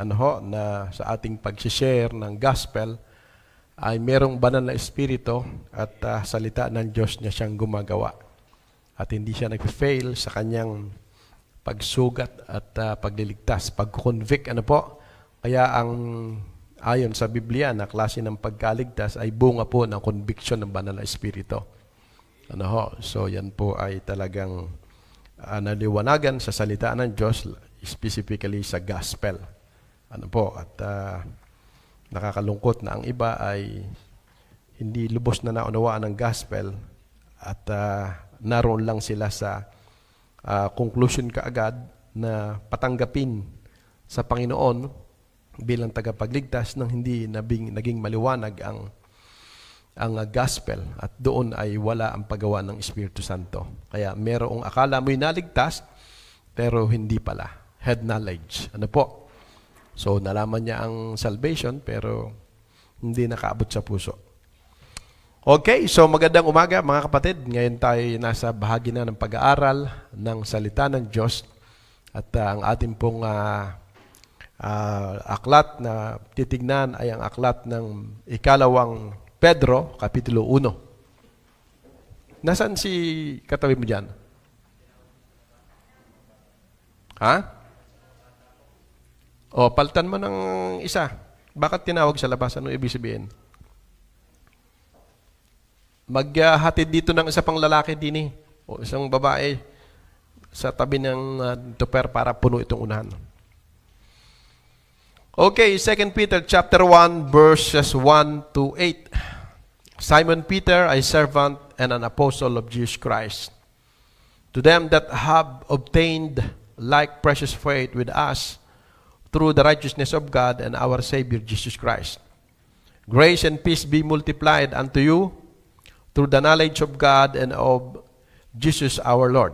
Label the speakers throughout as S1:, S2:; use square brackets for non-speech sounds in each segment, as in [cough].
S1: ano ho, na sa ating pag-share ng gospel ay merong banal na espiritu at uh, salita ng Diyos niya siyang gumagawa. At hindi siya nag-fail sa kanyang pagsugat at uh, pagliligtas, pag-convict, ano po. Kaya ang ayon sa Biblia na klase ng pagkaligtas ay bunga po ng conviction ng banal na espiritu. Ano ho? So yan po ay talagang uh, naliwanagan sa salita ng Diyos, specifically sa gospel ano po, at uh, nakakalungkot na ang iba ay hindi lubos na naunawaan ng gospel at uh, naroon lang sila sa uh, conclusion kaagad na patanggapin sa Panginoon bilang tagapagligtas nang hindi nabing, naging maliwanag ang ang gospel at doon ay wala ang paggawa ng Espiritu Santo. Kaya merong akala mo'y naligtas pero hindi pala. Head knowledge. Ano po? So nalaman niya ang salvation pero hindi nakaabot sa puso. Okay, so magandang umaga mga kapatid. Ngayon tayo nasa bahagi na ng pag-aaral ng salita ng Diyos at uh, ang ating pong uh, uh, aklat na titignan ay ang aklat ng ikalawang Pedro, Kapitulo 1. Nasaan si katabi mo dyan? Ha? O, paltan mo ng isa. Bakit tinawag sa labas? Ano ibig sabihin? Maghatid dito ng isa pang lalaki din eh. O isang babae sa tabi ng uh, ah, tuper para puno itong unahan. Okay, 2 Peter chapter 1 verses 1 to 8. Simon Peter, a servant and an apostle of Jesus Christ, to them that have obtained like precious faith with us, through the righteousness of God and our Savior Jesus Christ. Grace and peace be multiplied unto you through the knowledge of God and of Jesus our Lord,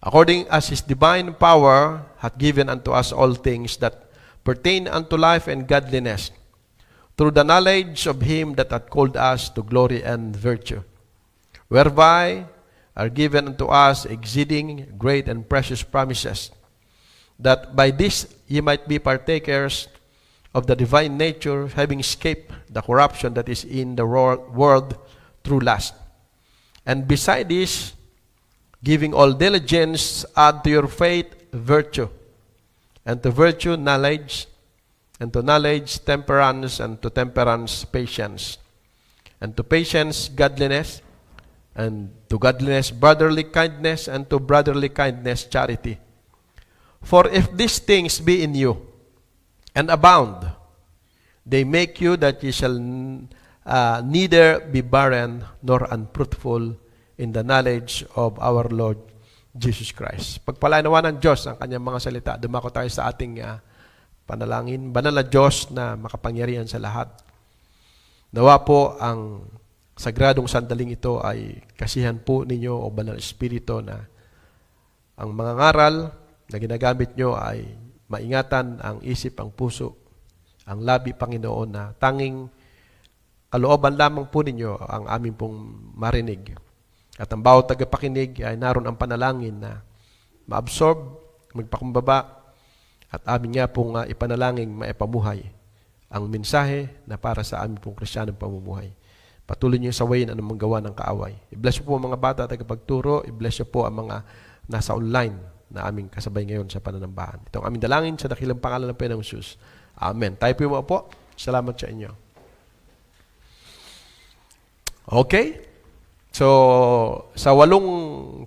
S1: according as his divine power hath given unto us all things that pertain unto life and godliness, through the knowledge of him that hath called us to glory and virtue, whereby are given unto us exceeding great and precious promises, that by this ye might be partakers of the divine nature, having escaped the corruption that is in the world through lust. And beside this, giving all diligence, add to your faith virtue, and to virtue, knowledge, and to knowledge, temperance, and to temperance, patience, and to patience, godliness, and to godliness, brotherly kindness, and to brotherly kindness, charity. For if these things be in you and abound, they make you that ye shall uh, neither be barren nor unfruitful in the knowledge of our Lord Jesus Christ. Pagpalainawa ng Diyos ang kanyang mga salita. Dumako tayo sa ating uh, panalangin. Banal na Diyos na makapangyarihan sa lahat. Nawa po ang sagradong sandaling ito ay kasihan po ninyo o Banal Espiritu na ang mga ngaral, na ginagamit nyo ay maingatan ang isip, ang puso, ang labi, Panginoon, na tanging kalooban lamang po ninyo ang aming pong marinig. At ang bawat tagapakinig ay naroon ang panalangin na maabsorb, magpakumbaba, at amin nga pong uh, ipanalangin maipamuhay ang mensahe na para sa amin pong krisyanong pamumuhay. Patuloy niyo sa way na anumang gawa ng kaaway. I-bless po ang mga bata at tagapagturo. I-bless po ang mga nasa online na aming kasabay ngayon sa pananambahan. Itong ang aming dalangin sa dakilang pangalan ng Panginoong Jesus. Amen. Tayo po yung po. Salamat sa inyo. Okay? So, sa walong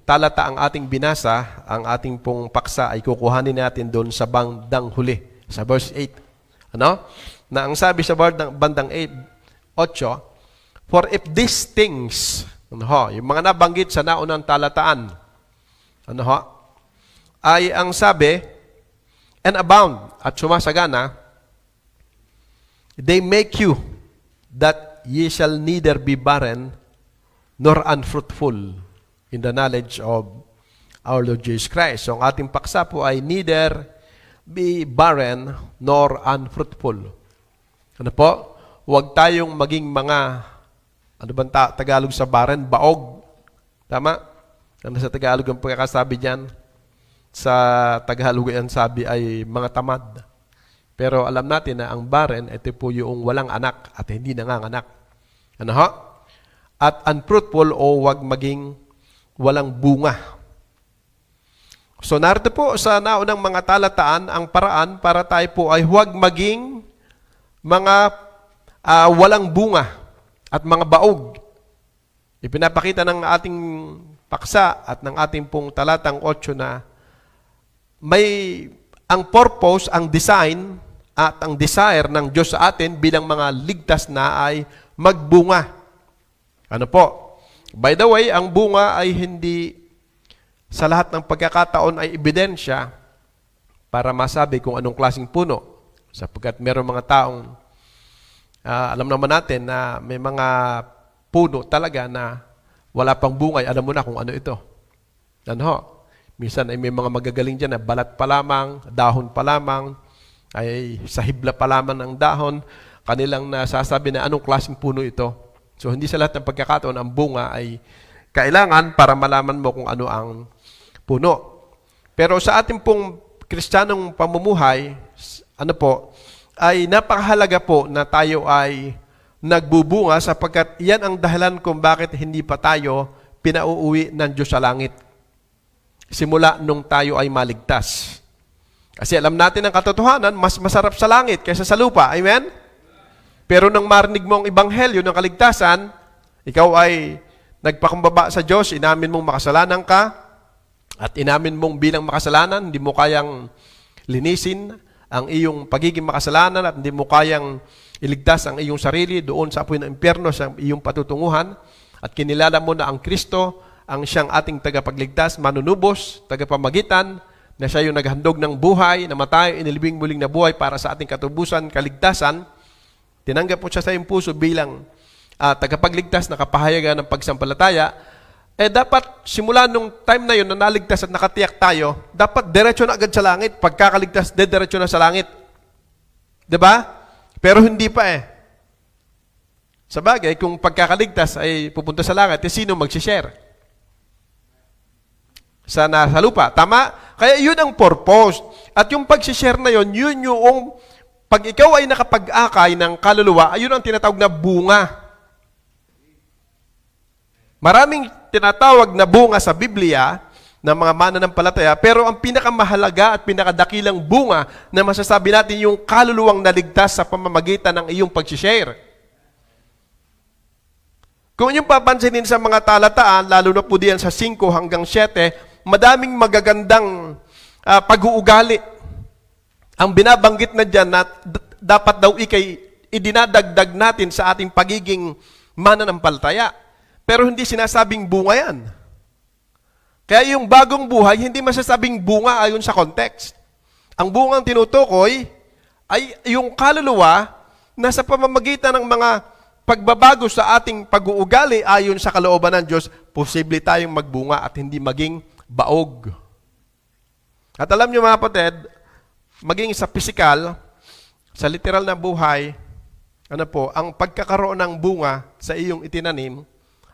S1: talata ang ating binasa, ang ating pong paksa ay kukuhanin natin doon sa bandang huli, sa verse 8. Ano? Na ang sabi sa bandang, bandang 8, 8, For if these things, ano ho, yung mga nabanggit sa naunang talataan, ano ho, ay ang sabi, and abound at sumasagana, they make you that ye shall neither be barren nor unfruitful in the knowledge of our Lord Jesus Christ. So ang ating paksa po ay neither be barren nor unfruitful. Ano po? Huwag tayong maging mga, ano bang ta- Tagalog sa barren? Baog. Tama? Ano sa Tagalog ang pagkakasabi diyan? sa Tagalog sabi ay mga tamad. Pero alam natin na ang barren, ito po yung walang anak at hindi nanganganak. Ano ho? At unfruitful o wag maging walang bunga. So narito po sa naunang mga talataan ang paraan para tayo po ay huwag maging mga uh, walang bunga at mga baog. Ipinapakita ng ating paksa at ng ating pong talatang 8 na may ang purpose, ang design at ang desire ng Diyos sa atin bilang mga ligtas na ay magbunga. Ano po? By the way, ang bunga ay hindi sa lahat ng pagkakataon ay ebidensya para masabi kung anong klasing puno. Sapagkat meron mga taong uh, alam naman natin na may mga puno talaga na wala pang bunga, alam mo na kung ano ito. Ano ho? Minsan ay may mga magagaling dyan na balat pa lamang, dahon pa lamang, ay sa hibla pa lamang ng dahon, kanilang nasasabi na anong klaseng puno ito. So hindi sa lahat ng pagkakataon ang bunga ay kailangan para malaman mo kung ano ang puno. Pero sa ating pong kristyanong pamumuhay, ano po, ay napakahalaga po na tayo ay nagbubunga sapagkat iyan ang dahilan kung bakit hindi pa tayo pinauuwi ng Diyos sa langit simula nung tayo ay maligtas. Kasi alam natin ang katotohanan, mas masarap sa langit kaysa sa lupa. Amen? Pero nang marinig mo ang ibanghelyo ng kaligtasan, ikaw ay nagpakumbaba sa Diyos, inamin mong makasalanan ka, at inamin mong bilang makasalanan, hindi mo kayang linisin ang iyong pagiging makasalanan at hindi mo kayang iligtas ang iyong sarili doon sa apoy ng impyerno sa iyong patutunguhan at kinilala mo na ang Kristo ang siyang ating tagapagligtas, manunubos, tagapamagitan, na siya yung naghandog ng buhay, namatay, inilibing muling na buhay para sa ating katubusan, kaligtasan, tinanggap po siya sa iyong puso bilang uh, tagapagligtas, kapahayagan ng pagsampalataya, eh dapat simula nung time na yun na naligtas at nakatiyak tayo, dapat diretso na agad sa langit. Pagkakaligtas, dediretso na sa langit. ba? Diba? Pero hindi pa eh. Sa bagay, kung pagkakaligtas ay pupunta sa langit, eh sino magsishare? sa nasa lupa. Tama? Kaya yun ang purpose. At yung pag-share na yun, yun yung pag ikaw ay nakapag-akay ng kaluluwa, ayun ang tinatawag na bunga. Maraming tinatawag na bunga sa Biblia ng mga mananampalataya, pero ang pinakamahalaga at pinakadakilang bunga na masasabi natin yung kaluluwang naligtas sa pamamagitan ng iyong pag-share. Kung inyong papansinin sa mga talataan, lalo na po diyan sa 5 hanggang 7, madaming magagandang uh, pag-uugali. Ang binabanggit na dyan na dapat daw ikay idinadagdag natin sa ating pagiging mananampalataya. Pero hindi sinasabing bunga yan. Kaya yung bagong buhay, hindi masasabing bunga ayon sa context. Ang bunga tinutukoy ay yung kaluluwa na sa pamamagitan ng mga pagbabago sa ating pag-uugali ayon sa kalooban ng Diyos, posible tayong magbunga at hindi maging baog. At alam niyo mga kapatid, maging sa physical, sa literal na buhay, ano po, ang pagkakaroon ng bunga sa iyong itinanim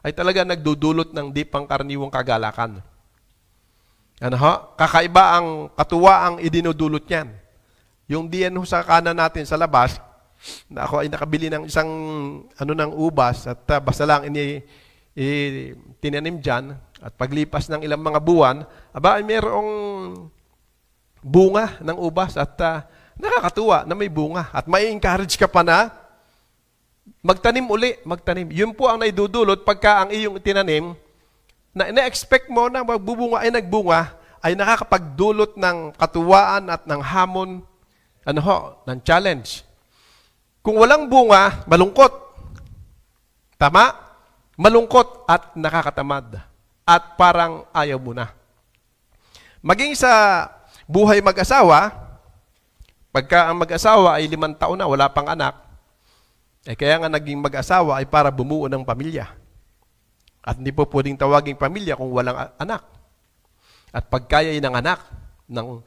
S1: ay talaga nagdudulot ng di pangkaraniwang kagalakan. Ano ho? Kakaiba ang katuwa ang idinudulot niyan. Yung diyan ho sa kanan natin sa labas, na ako ay nakabili ng isang ano ng ubas at uh, basta lang ini, i, tinanim dyan, at paglipas ng ilang mga buwan, aba ay mayroong bunga ng ubas at uh, nakakatuwa na may bunga. At may encourage ka pa na magtanim uli, magtanim. Yun po ang naidudulot pagka ang iyong tinanim na ina-expect mo na magbubunga ay nagbunga ay nakakapagdulot ng katuwaan at ng hamon, ano ho, ng challenge. Kung walang bunga, malungkot. Tama? Malungkot at nakakatamad at parang ayaw mo na. Maging sa buhay mag-asawa, pagka ang mag-asawa ay limang taon na, wala pang anak, eh kaya nga naging mag-asawa ay para bumuo ng pamilya. At hindi po pwedeng tawaging pamilya kung walang anak. At pagkaya ng anak, ng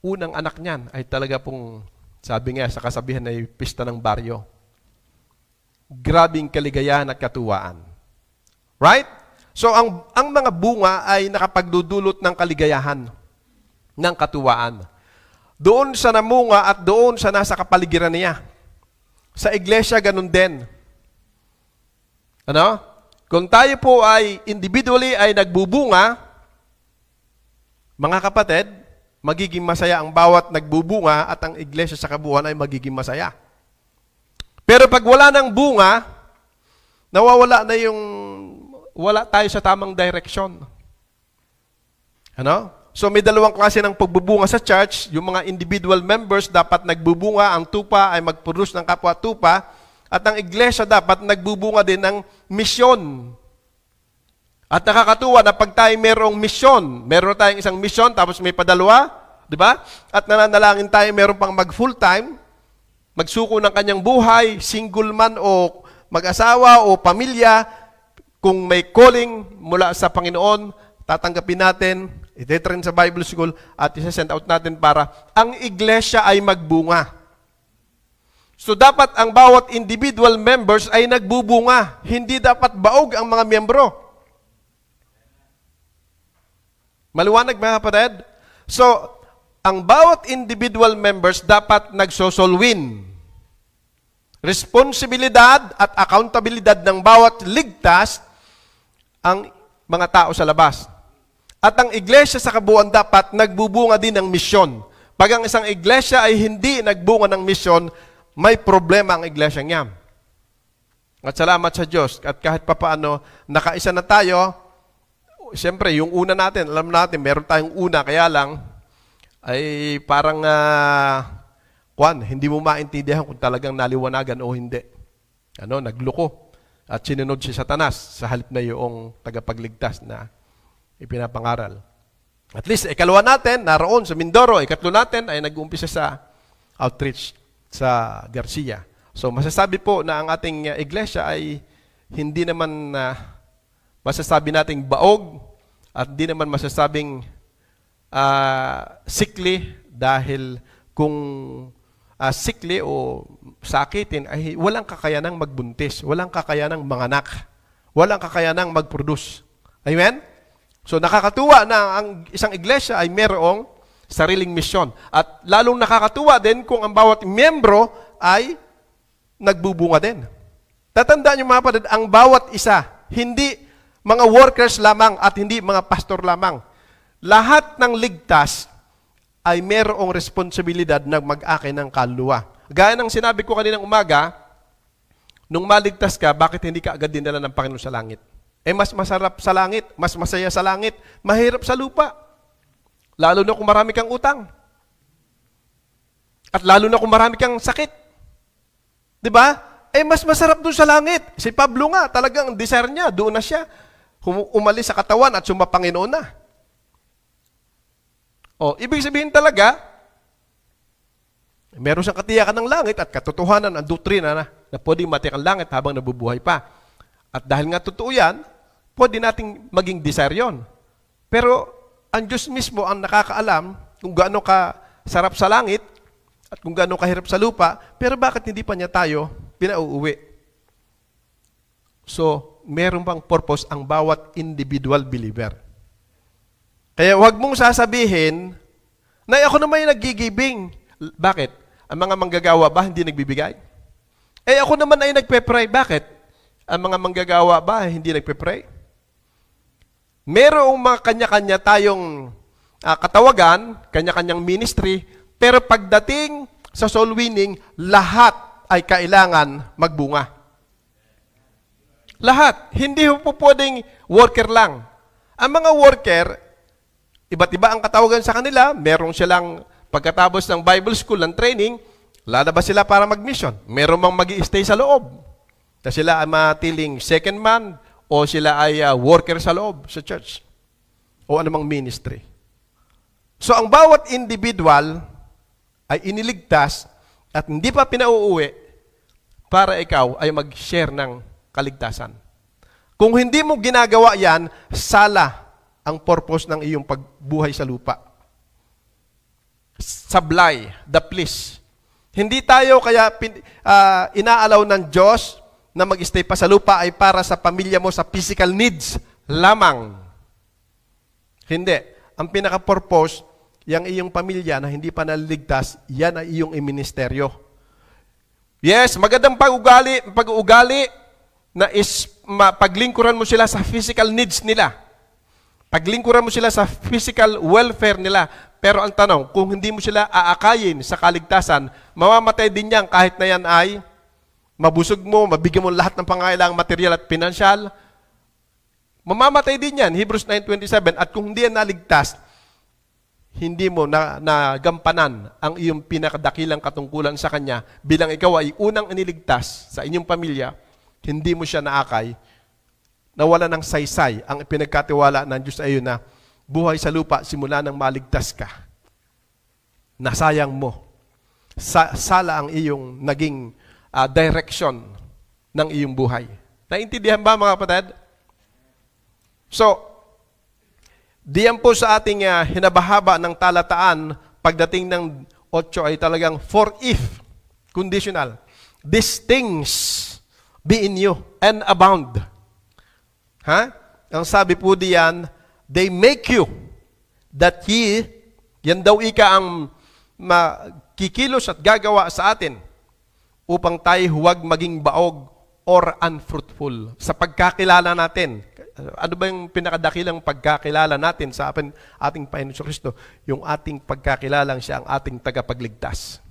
S1: unang anak niyan ay talaga pong, sabi nga sa kasabihan ay pista ng baryo. Grabing kaligayahan at katuwaan. Right? So ang, ang mga bunga ay nakapagdudulot ng kaligayahan, ng katuwaan. Doon sa namunga at doon sa nasa kapaligiran niya. Sa iglesia, ganun din. Ano? Kung tayo po ay individually ay nagbubunga, mga kapatid, magiging masaya ang bawat nagbubunga at ang iglesia sa kabuuan ay magiging masaya. Pero pag wala ng bunga, nawawala na yung wala tayo sa tamang direksyon. Ano? So may dalawang klase ng pagbubunga sa church. Yung mga individual members dapat nagbubunga, ang tupa ay magpurus ng kapwa tupa, at ang iglesia dapat nagbubunga din ng misyon. At nakakatuwa na pag tayo merong misyon, meron tayong isang misyon tapos may padalwa, di ba? At nananalangin tayo meron pang mag full time, magsuko ng kanyang buhay, single man o mag-asawa o pamilya, kung may calling mula sa Panginoon, tatanggapin natin, ititrain sa Bible School, at isa-send out natin para ang iglesia ay magbunga. So dapat ang bawat individual members ay nagbubunga. Hindi dapat baog ang mga miyembro. Maliwanag mga kapatid? So, ang bawat individual members dapat nagsosolwin. Responsibilidad at accountability ng bawat ligtas ang mga tao sa labas. At ang iglesia sa kabuuan dapat nagbubunga din ng misyon. Pag ang isang iglesia ay hindi nagbunga ng misyon, may problema ang iglesia niya. At salamat sa Diyos. At kahit papaano, nakaisa na tayo. Siyempre, yung una natin, alam natin, meron tayong una. Kaya lang, ay parang, uh, ah, kwan, hindi mo maintindihan kung talagang naliwanagan o hindi. Ano, nagloko. At sinunod si Satanas sa halip na yung tagapagligtas na ipinapangaral. At least, ikalawa natin, naroon sa Mindoro, ikatlo natin ay nag-uumpisa sa outreach sa Garcia. So, masasabi po na ang ating uh, iglesia ay hindi naman uh, masasabi nating baog at hindi naman masasabing uh, sickly dahil kung uh, sikli o sakitin ay walang kakayanang magbuntis, walang kakayanang manganak, walang kakayanang mag-produce. Amen? So nakakatuwa na ang isang iglesia ay merong sariling misyon. At lalong nakakatuwa din kung ang bawat membro ay nagbubunga din. Tatandaan niyo mga padad, ang bawat isa, hindi mga workers lamang at hindi mga pastor lamang. Lahat ng ligtas ay merong responsibilidad na mag-aki ng kaluluwa. Gaya ng sinabi ko kaninang umaga, nung maligtas ka, bakit hindi ka agad dinala ng Panginoon sa langit? Eh mas masarap sa langit, mas masaya sa langit, mahirap sa lupa. Lalo na kung marami kang utang. At lalo na kung marami kang sakit. 'Di ba? Eh mas masarap doon sa langit. Si Pablo nga, talagang desire niya, doon na siya. Umalis sa katawan at sumapanginoon na. Oh, ibig sabihin talaga, meron siyang katiyakan ng langit at katotohanan ang doktrina na, na pwedeng matiyak ang langit habang nabubuhay pa. At dahil nga totoo yan, pwede nating maging desire yon. Pero ang Diyos mismo ang nakakaalam kung gaano ka sarap sa langit at kung gaano kahirap sa lupa, pero bakit hindi pa niya tayo pinauuwi? So, meron bang purpose ang bawat individual believer? Kaya huwag mong sasabihin, na ako naman yung nagigibing. Bakit? Ang mga manggagawa ba hindi nagbibigay? Eh ako naman ay nagpe-pray. Bakit? Ang mga manggagawa ba hindi nagpe-pray? Merong mga kanya-kanya tayong uh, katawagan, kanya-kanyang ministry, pero pagdating sa soul winning, lahat ay kailangan magbunga. Lahat. Hindi po pwedeng worker lang. Ang mga worker, Iba't iba ang katawagan sa kanila. Meron silang pagkatapos ng Bible school, ng training, lalabas sila para mag-mission. Meron mang mag stay sa loob. Na sila ay matiling second man o sila ay uh, worker sa loob sa church o anumang ministry. So ang bawat individual ay iniligtas at hindi pa pinauuwi para ikaw ay mag-share ng kaligtasan. Kung hindi mo ginagawa yan, sala ang purpose ng iyong pagbuhay sa lupa. Sablay, the please. Hindi tayo kaya uh, inaalaw ng Diyos na mag-stay pa sa lupa ay para sa pamilya mo sa physical needs lamang. Hindi. Ang pinaka-purpose, yung iyong pamilya na hindi pa naliligtas, yan ay iyong iministeryo. Yes, magandang pag-ugali, pag-uugali na is, ma, paglingkuran mo sila sa physical needs nila. Paglingkuran mo sila sa physical welfare nila. Pero ang tanong, kung hindi mo sila aakayin sa kaligtasan, mamamatay din yan kahit na yan ay mabusog mo, mabigyan mo lahat ng pangailangang material at pinansyal. Mamamatay din yan, Hebrews 9.27. At kung hindi yan naligtas, hindi mo na, nagampanan ang iyong pinakadakilang katungkulan sa Kanya bilang ikaw ay unang iniligtas sa inyong pamilya, hindi mo siya naakay, nawala ng saysay. Ang ipinagkatiwala ng Diyos ay yun na buhay sa lupa simula nang maligtas ka. Nasayang mo. Sa, sala ang iyong naging uh, ah, direction ng iyong buhay. Naintindihan ba mga kapatid? So, diyan po sa ating uh, hinabahaba ng talataan, pagdating ng 8 ay talagang for if, conditional. These things be in you and abound. Ha? Ang sabi po diyan, they make you that ye, yan daw ika ang makikilos at gagawa sa atin upang tayo huwag maging baog or unfruitful. Sa pagkakilala natin, ano ba yung pinakadakilang pagkakilala natin sa ating Panginoon Kristo? Yung ating pagkakilalang siya ang ating tagapagligtas.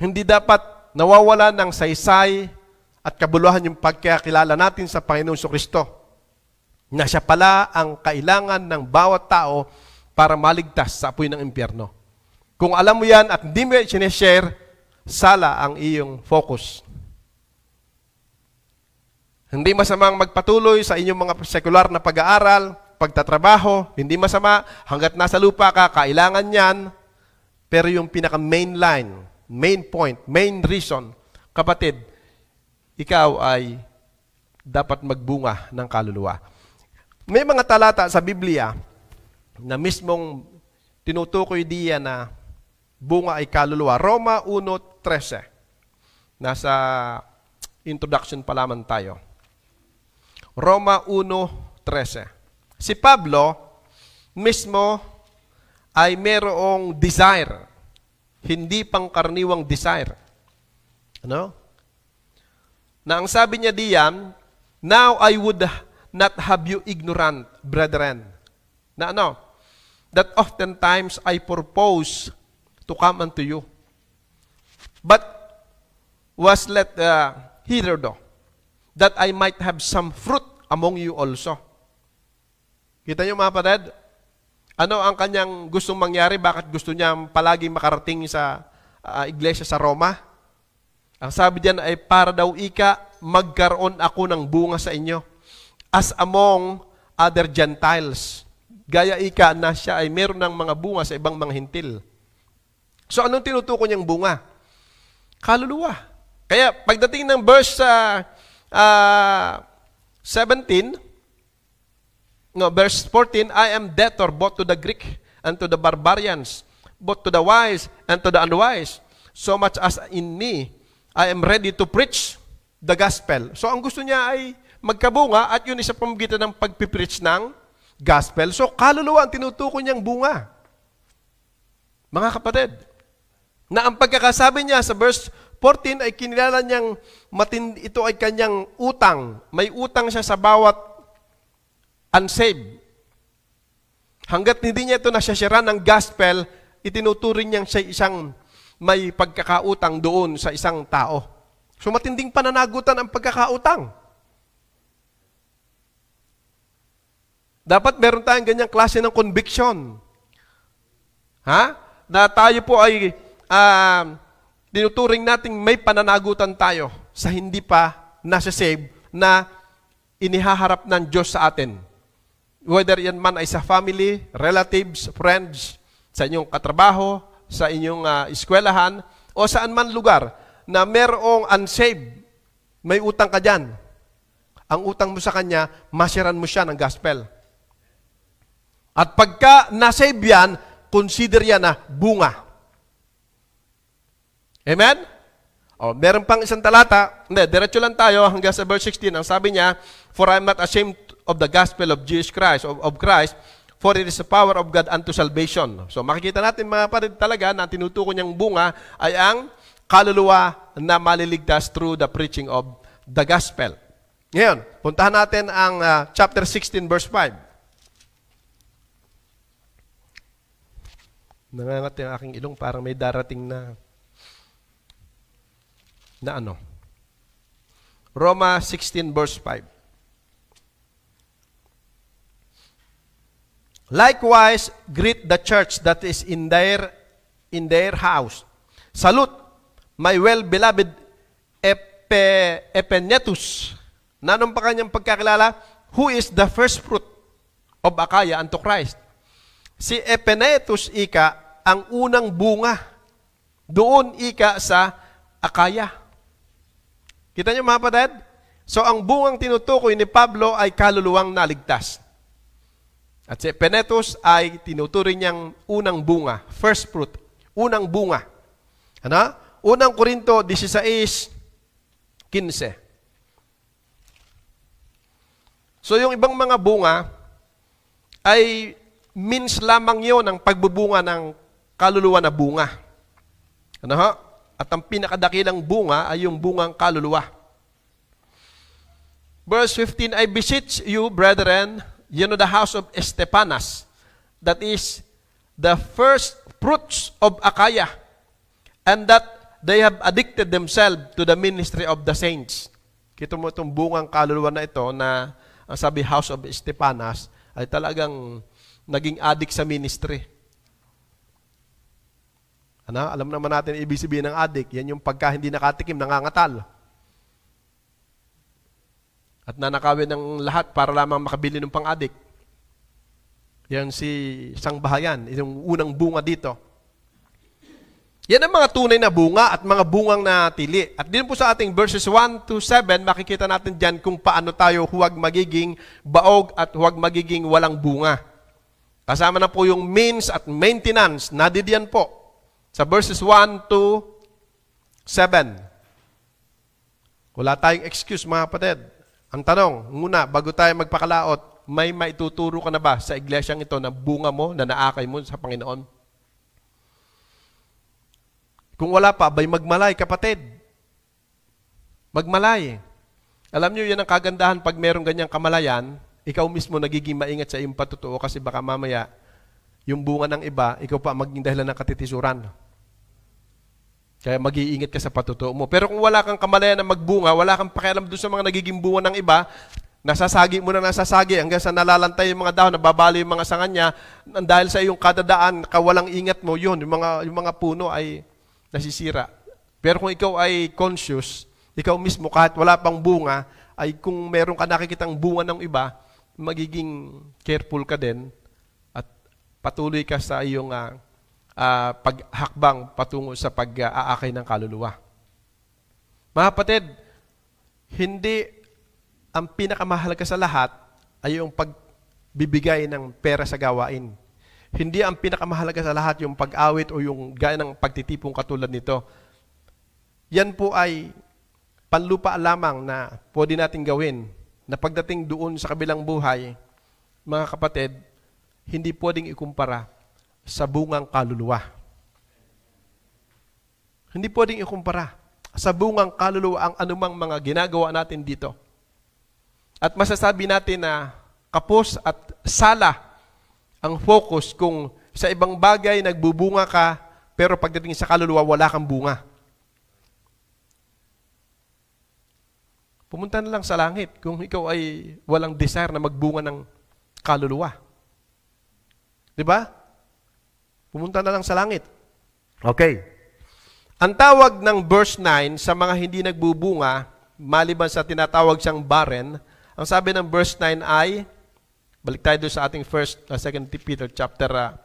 S1: Hindi dapat nawawala ng saysay at kabuluhan yung pagkakilala natin sa Panginoong Kristo na siya pala ang kailangan ng bawat tao para maligtas sa apoy ng impyerno. Kung alam mo yan at hindi mo yan sineshare, sala ang iyong focus. Hindi masama ang magpatuloy sa inyong mga sekular na pag-aaral, pagtatrabaho, hindi masama, hanggat nasa lupa ka, kailangan yan. Pero yung pinaka main line, main point, main reason, kapatid, ikaw ay dapat magbunga ng kaluluwa. May mga talata sa Biblia na mismong tinutukoy diya na bunga ay kaluluwa. Roma 1.13. Nasa introduction pa lamang tayo. Roma 1.13. Si Pablo mismo ay merong desire, hindi pangkarniwang desire. Ano? Na ang sabi niya diyan, Now I would not have you ignorant, brethren. Na ano? That oftentimes I propose to come unto you. But was let uh, hitherto, that I might have some fruit among you also. Kita niyo mga panad? Ano ang kanyang gustong mangyari? Bakit gusto niya palagi makarating sa uh, iglesia sa Roma? Ang sabi diyan ay para daw ika magkaroon ako ng bunga sa inyo as among other Gentiles. Gaya ika na siya ay meron ng mga bunga sa ibang mga hintil. So anong tinutukoy niyang bunga? Kaluluwa. Kaya pagdating ng verse sa uh, uh, 17, no, verse 14, I am debtor both to the Greek and to the barbarians, both to the wise and to the unwise, so much as in me I am ready to preach the gospel. So ang gusto niya ay magkabunga at yun isa pamagitan ng pagpipreach ng gospel. So kaluluwa ang tinutukoy niyang bunga. Mga kapatid, na ang pagkakasabi niya sa verse 14 ay kinilala niyang matin, ito ay kanyang utang. May utang siya sa bawat unsaved. Hanggat hindi niya ito nasyasyaran ng gospel, itinuturing niyang siya isang may pagkakautang doon sa isang tao. So matinding pananagutan ang pagkakautang. Dapat meron tayong ganyang klase ng conviction. Ha? Na tayo po ay uh, tinuturing nating may pananagutan tayo sa hindi pa nasa-save na inihaharap ng Diyos sa atin. Whether yan man ay sa family, relatives, friends, sa inyong katrabaho, sa inyong uh, eskwelahan o saan man lugar na merong unsaved, may utang ka dyan. Ang utang mo sa kanya, masiran mo siya ng gospel. At pagka nasave yan, consider yan na bunga. Amen? O, meron pang isang talata. Hindi, diretso lang tayo hanggang sa verse 16. Ang sabi niya, For I am not ashamed of the gospel of Jesus Christ, of, of Christ, For it is the power of God unto salvation. So makikita natin mga parid talaga na tinutukoy niyang bunga ay ang kaluluwa na maliligtas through the preaching of the gospel. Ngayon, puntahan natin ang uh, chapter 16 verse 5. Nangangat yung aking ilong parang may darating na na ano. Roma 16 verse 5. Likewise, greet the church that is in their in their house. Salute my well-beloved Epe, Epenetus. Nanong pa kanyang pagkakilala? Who is the first fruit of Akaya unto Christ? Si Epenetus, ika, ang unang bunga. Doon, ika, sa Akaya. Kita niyo mga padad? So, ang bungang tinutukoy ni Pablo ay kaluluwang naligtas. At si Epenetus ay tinuturing niyang unang bunga, first fruit, unang bunga. Ano? Unang Korinto 16:15. So yung ibang mga bunga ay means lamang yon ng pagbubunga ng kaluluwa na bunga. Ano ha? At ang pinakadakilang bunga ay yung bungang kaluluwa. Verse 15, I beseech you, brethren, you know the house of Estepanas, that is the first fruits of Achaia, and that they have addicted themselves to the ministry of the saints. Kito mo itong bungang kaluluwa na ito na ang sabi house of Estepanas ay talagang naging addict sa ministry. Ano? Alam naman natin ibig sabihin ng addict, yan yung pagka hindi nakatikim, nangangatal. At nanakawin ng lahat para lamang makabili ng pang-adik. Yan si Sangbahayan, yung unang bunga dito. Yan ang mga tunay na bunga at mga bungang natili. At din po sa ating verses 1 to 7, makikita natin dyan kung paano tayo huwag magiging baog at huwag magiging walang bunga. Kasama na po yung means at maintenance, nadidiyan po. Sa verses 1 to 7. Wala tayong excuse mga kapatid. Ang tanong, muna, bago tayo magpakalaot, may maituturo ka na ba sa iglesyang ito na bunga mo, na naakay mo sa Panginoon? Kung wala pa, bay magmalay, kapatid. Magmalay. Alam niyo, yan ang kagandahan pag merong ganyang kamalayan, ikaw mismo nagiging maingat sa iyong patutuo kasi baka mamaya yung bunga ng iba, ikaw pa maging dahilan ng katitisuran. Kaya mag-iingat ka sa patutuo mo. Pero kung wala kang kamalayan na magbunga, wala kang pakialam doon sa mga nagiging bunga ng iba, nasasagi mo na nasasagi hanggang sa nalalantay yung mga dahon, nababali yung mga sanga niya, dahil sa iyong kadadaan, kawalang ingat mo, yun, yung mga, yung mga puno ay nasisira. Pero kung ikaw ay conscious, ikaw mismo kahit wala pang bunga, ay kung meron ka nakikitang bunga ng iba, magiging careful ka din at patuloy ka sa iyong uh, uh, paghakbang patungo sa pag-aakay ng kaluluwa. Mga kapatid, hindi ang pinakamahalaga sa lahat ay yung pagbibigay ng pera sa gawain. Hindi ang pinakamahalaga sa lahat yung pag-awit o yung gaya ng pagtitipong katulad nito. Yan po ay panlupa lamang na pwede nating gawin na pagdating doon sa kabilang buhay, mga kapatid, hindi pwedeng ikumpara sa bungang kaluluwa. Hindi pwedeng ikumpara sa bungang kaluluwa ang anumang mga ginagawa natin dito. At masasabi natin na kapos at sala ang focus kung sa ibang bagay nagbubunga ka pero pagdating sa kaluluwa wala kang bunga. Pumunta na lang sa langit kung ikaw ay walang desire na magbunga ng kaluluwa. 'Di ba? Pumunta na lang sa langit. Okay. Ang tawag ng verse 9 sa mga hindi nagbubunga, maliban sa tinatawag siyang barren, ang sabi ng verse 9 ay, balik tayo sa ating first, uh, second Peter chapter uh,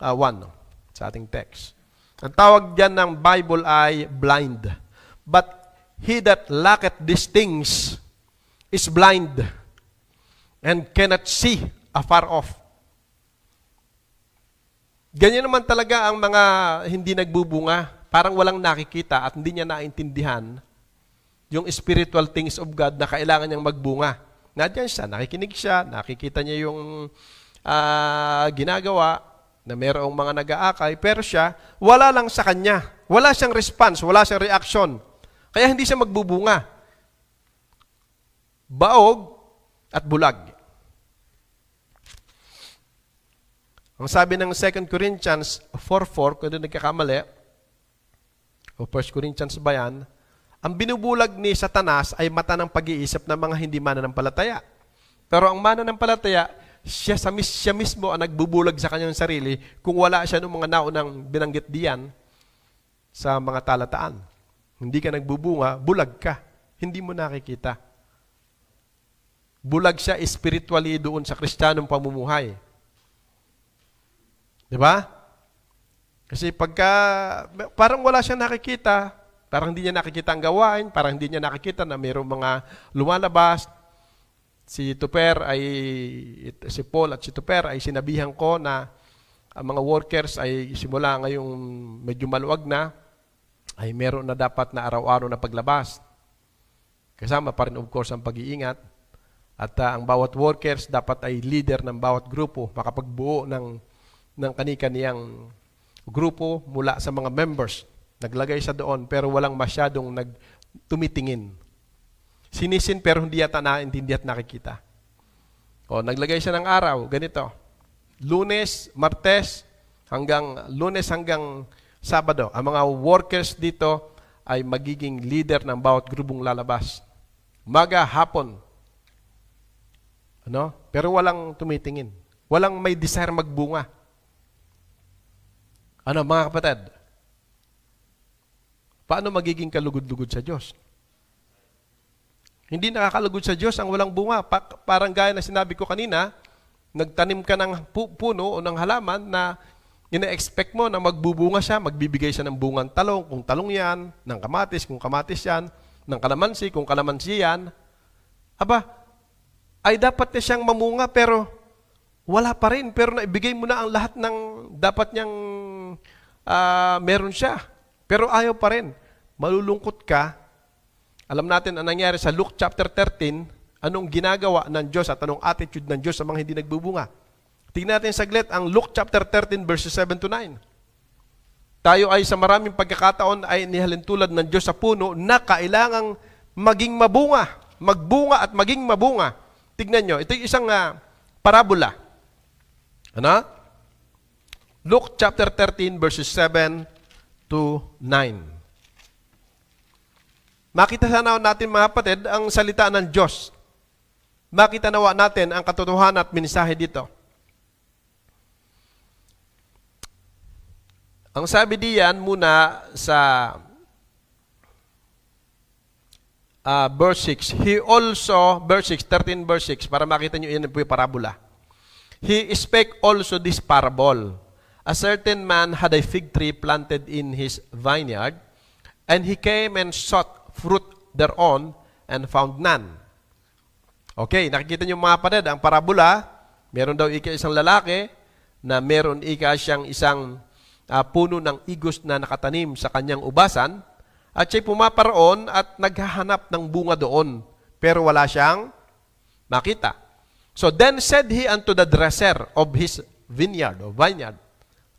S1: uh, 1, no? sa ating text. Ang tawag diyan ng Bible ay blind. But he that lacketh these things is blind and cannot see afar off. Ganyan naman talaga ang mga hindi nagbubunga. Parang walang nakikita at hindi niya naintindihan yung spiritual things of God na kailangan niyang magbunga. Nadyan siya, nakikinig siya, nakikita niya yung uh, ginagawa na merong mga nag-aakay, pero siya, wala lang sa kanya. Wala siyang response, wala siyang reaction. Kaya hindi siya magbubunga. Baog at bulag. Ang sabi ng 2 Corinthians 4.4, kung hindi nagkakamali, o 1 Corinthians ba yan, ang binubulag ni Satanas ay mata ng pag-iisip ng mga hindi mananampalataya. Pero ang mananampalataya, siya, sa siya mismo ang nagbubulag sa kanyang sarili kung wala siya ng mga naunang binanggit diyan sa mga talataan. Hindi ka nagbubunga, bulag ka. Hindi mo nakikita. Bulag siya spiritually doon sa kristyanong pamumuhay. 'Di ba? Kasi pagka parang wala siyang nakikita, parang hindi niya nakikita ang gawain, parang hindi niya nakikita na mayroong mga lumalabas. Si Tuper ay si Paul at si Tuper ay sinabihan ko na ang mga workers ay simula ngayong medyo maluwag na ay meron na dapat na araw-araw na paglabas. Kasama pa rin of course ang pag-iingat. At uh, ang bawat workers dapat ay leader ng bawat grupo, makapagbuo ng ng kani-kaniyang grupo mula sa mga members. Naglagay siya doon pero walang masyadong nag tumitingin. Sinisin pero hindi yata naintindi at nakikita. O, naglagay siya ng araw, ganito. Lunes, Martes, hanggang Lunes hanggang Sabado. Ang mga workers dito ay magiging leader ng bawat grupong lalabas. Maga, hapon. Ano? Pero walang tumitingin. Walang may desire magbunga. Ano mga kapatid? Paano magiging kalugod-lugod sa Diyos? Hindi nakakalugod sa Diyos ang walang bunga. Pa- parang gaya na sinabi ko kanina, nagtanim ka ng pu- puno o ng halaman na ina-expect mo na magbubunga siya, magbibigay siya ng bungang talong, kung talong yan, ng kamatis, kung kamatis yan, ng kalamansi, kung kalamansi yan. Aba, ay dapat na siyang mamunga pero wala pa rin. Pero naibigay mo na ang lahat ng dapat niyang uh, meron siya. Pero ayaw pa rin. Malulungkot ka. Alam natin ang nangyari sa Luke chapter 13, anong ginagawa ng Diyos at anong attitude ng Diyos sa mga hindi nagbubunga. Tingnan natin saglit ang Luke chapter 13 verses 7 to 9. Tayo ay sa maraming pagkakataon ay nihalintulad ng Diyos sa puno na kailangang maging mabunga, magbunga at maging mabunga. Tignan nyo, ito yung isang uh, parabola ano? Luke chapter 13 verses 7 to 9. Makita sana natin mga kapatid ang salita ng Diyos. Makita nawa natin ang katotohanan at mensahe dito. Ang sabi diyan muna sa uh, verse 6. He also, verse 6, 13 verse 6, para makita nyo yan po yung parabola. He spake also this parable. A certain man had a fig tree planted in his vineyard, and he came and sought fruit thereon and found none. Okay, nakikita niyo mga panad, ang parabola, meron daw ika isang lalaki na meron ika siyang isang uh, puno ng igos na nakatanim sa kanyang ubasan, at siya pumaparoon at naghahanap ng bunga doon, pero wala siyang makita. So then said he unto the dresser of his vineyard or vineyard,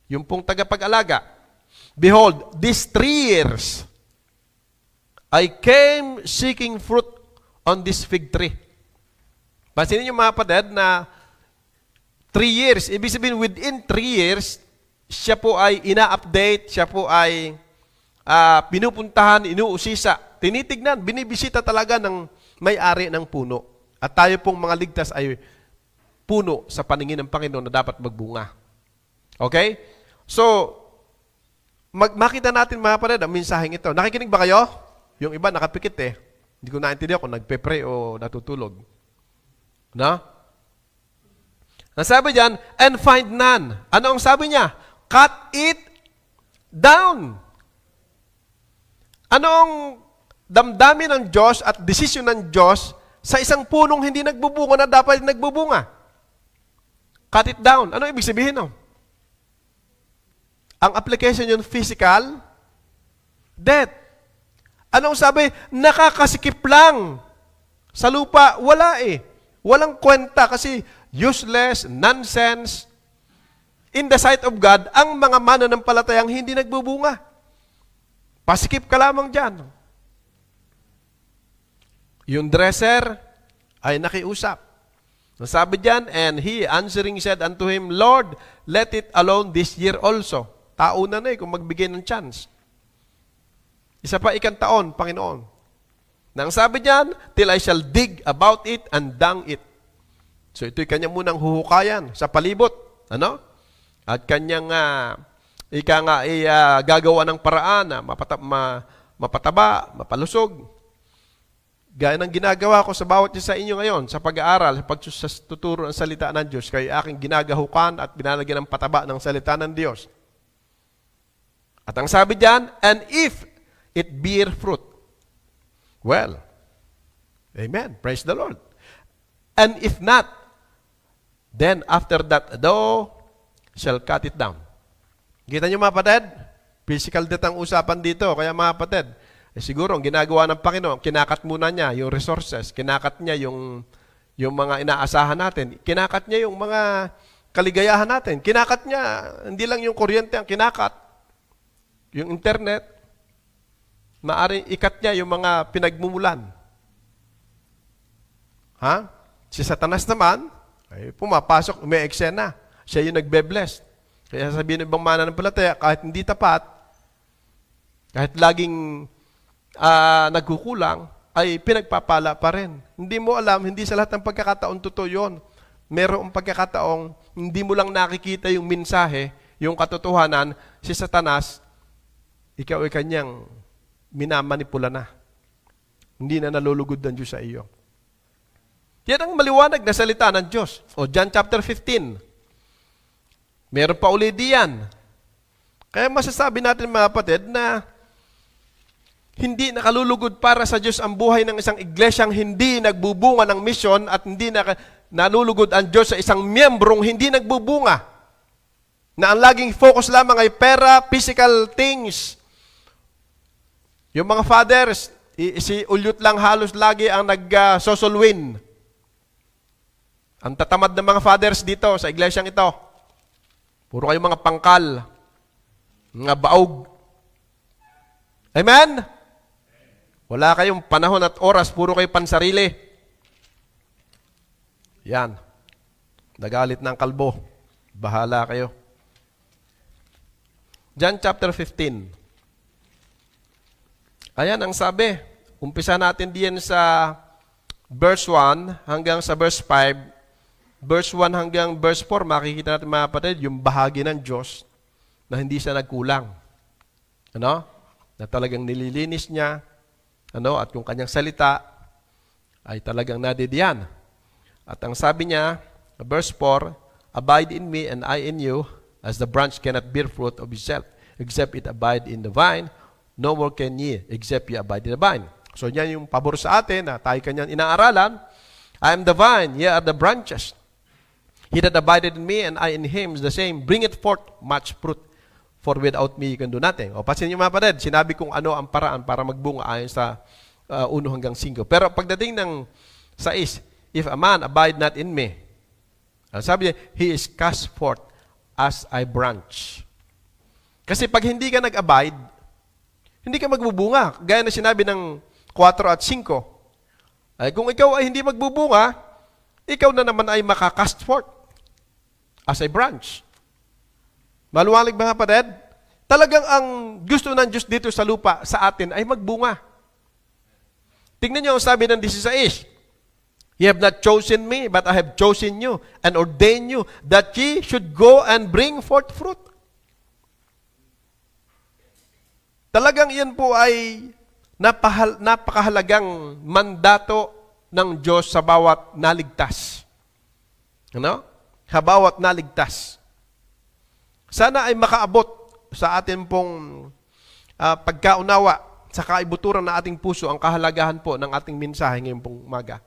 S1: yung pong tagapag-alaga, Behold, these three years, I came seeking fruit on this fig tree. Pansinin niyo mga kapatid na three years, ibig sabihin within three years, siya po ay ina-update, siya po ay uh, pinupuntahan, inuusisa, tinitignan, binibisita talaga ng may-ari ng puno. At tayo pong mga ligtas ay puno sa paningin ng Panginoon na dapat magbunga. Okay? So, mag makita natin mga pared ang mensaheng ito. Nakikinig ba kayo? Yung iba nakapikit eh. Hindi ko naintindihan kung nagpe-pray o natutulog. Na? Nasabi diyan, and find none. Ano ang sabi niya? Cut it down. Ano ang damdamin ng Diyos at desisyon ng Diyos sa isang punong hindi nagbubunga na dapat nagbubunga. Cut it down. Ano ibig sabihin no? Ang application yung physical, death. Anong sabi? Nakakasikip lang. Sa lupa, wala eh. Walang kwenta kasi useless, nonsense. In the sight of God, ang mga ng palatayang hindi nagbubunga. Pasikip ka lamang dyan. Yung dresser ay nakiusap. Sabi diyan, and he answering said unto him, Lord, let it alone this year also. Tauna na eh kung magbigay ng chance. Isa pa ikan taon, Panginoon. Nang sabi diyan, till I shall dig about it and dung it. So ito'y kanya munang huhukayan sa palibot. Ano? At kanyang uh, ika nga ay uh, eh, ah, gagawa ng paraan na mapata- ma- mapataba, mapalusog, Gaya ng ginagawa ko sa bawat isa sa inyo ngayon sa pag-aaral, sa pagtuturo ng salita ng Diyos, kay aking ginagahukan at binalagyan ng pataba ng salita ng Diyos. At ang sabi diyan, and if it bear fruit. Well, amen. Praise the Lord. And if not, then after that, thou shall cut it down. Kita nyo mga patid? Physical death ang usapan dito. Kaya mga patid, eh siguro, ang ginagawa ng Panginoon, kinakat muna niya yung resources, kinakat niya yung, yung mga inaasahan natin, kinakat niya yung mga kaligayahan natin, kinakat niya, hindi lang yung kuryente ang kinakat, yung internet, maaring ikat niya yung mga pinagmumulan. Ha? Si Satanas naman, ay pumapasok, may eksena. Siya yung nagbe-bless. Kaya sabihin ng ibang mana ng palataya, kahit hindi tapat, kahit laging uh, nagkukulang, ay pinagpapala pa rin. Hindi mo alam, hindi sa lahat ng pagkakataon totoo yun. Merong pagkakataong hindi mo lang nakikita yung mensahe, yung katotohanan, si Satanas, ikaw ay kanyang minamanipula na. Hindi na nalulugod ng Diyos sa iyo. Yan ang maliwanag na salita ng Diyos. O John chapter 15. Meron pa uli diyan. Kaya masasabi natin mga kapatid na hindi nakalulugod para sa Diyos ang buhay ng isang iglesyang hindi nagbubunga ng misyon at hindi na, nalulugod ang Diyos sa isang miyembrong hindi nagbubunga. Na ang laging focus lamang ay pera, physical things. Yung mga fathers, si Ulyut lang halos lagi ang nag-sosolwin. win. ang tatamad ng mga fathers dito sa iglesyang ito. Puro kayong mga pangkal, mga baog. Amen? Wala kayong panahon at oras, puro kayo pansarili. Yan. Nagalit ng kalbo. Bahala kayo. John chapter 15. Ayan ang sabi. Umpisa natin diyan sa verse 1 hanggang sa verse 5. Verse 1 hanggang verse 4, makikita natin mga kapatid, yung bahagi ng Diyos na hindi siya nagkulang. Ano? Na talagang nililinis niya, ano? At yung kanyang salita ay talagang nadidiyan. At ang sabi niya, verse 4, Abide in me and I in you, as the branch cannot bear fruit of itself, except it abide in the vine, no more can ye, except ye abide in the vine. So yan yung pabor sa atin na tayo kanyang inaaralan. I am the vine, ye are the branches. He that abided in me and I in him is the same. bringeth forth much fruit. For without me, you can do nothing. O, pasin niyo mga pared, sinabi kong ano ang paraan para magbunga ayon sa uh, 1 hanggang singko. Pero pagdating ng sa is, If a man abide not in me, ang sabi niya, he is cast forth as I branch. Kasi pag hindi ka nag-abide, hindi ka magbubunga. Gaya na sinabi ng 4 at 5. Ay, kung ikaw ay hindi magbubunga, ikaw na naman ay makakast forth as a branch. Maluwalig mga kapatid? Talagang ang gusto ng Diyos dito sa lupa sa atin ay magbunga. Tingnan niyo ang sabi ng 16. You have not chosen me, but I have chosen you and ordained you that ye should go and bring forth fruit. Talagang iyan po ay napahal, napakahalagang mandato ng Diyos sa bawat naligtas. Ano? Sa bawat naligtas. Sana ay makaabot sa atin pong uh, pagkaunawa sa kaibuturan ng ating puso ang kahalagahan po ng ating mensahe ngayong pong umaga.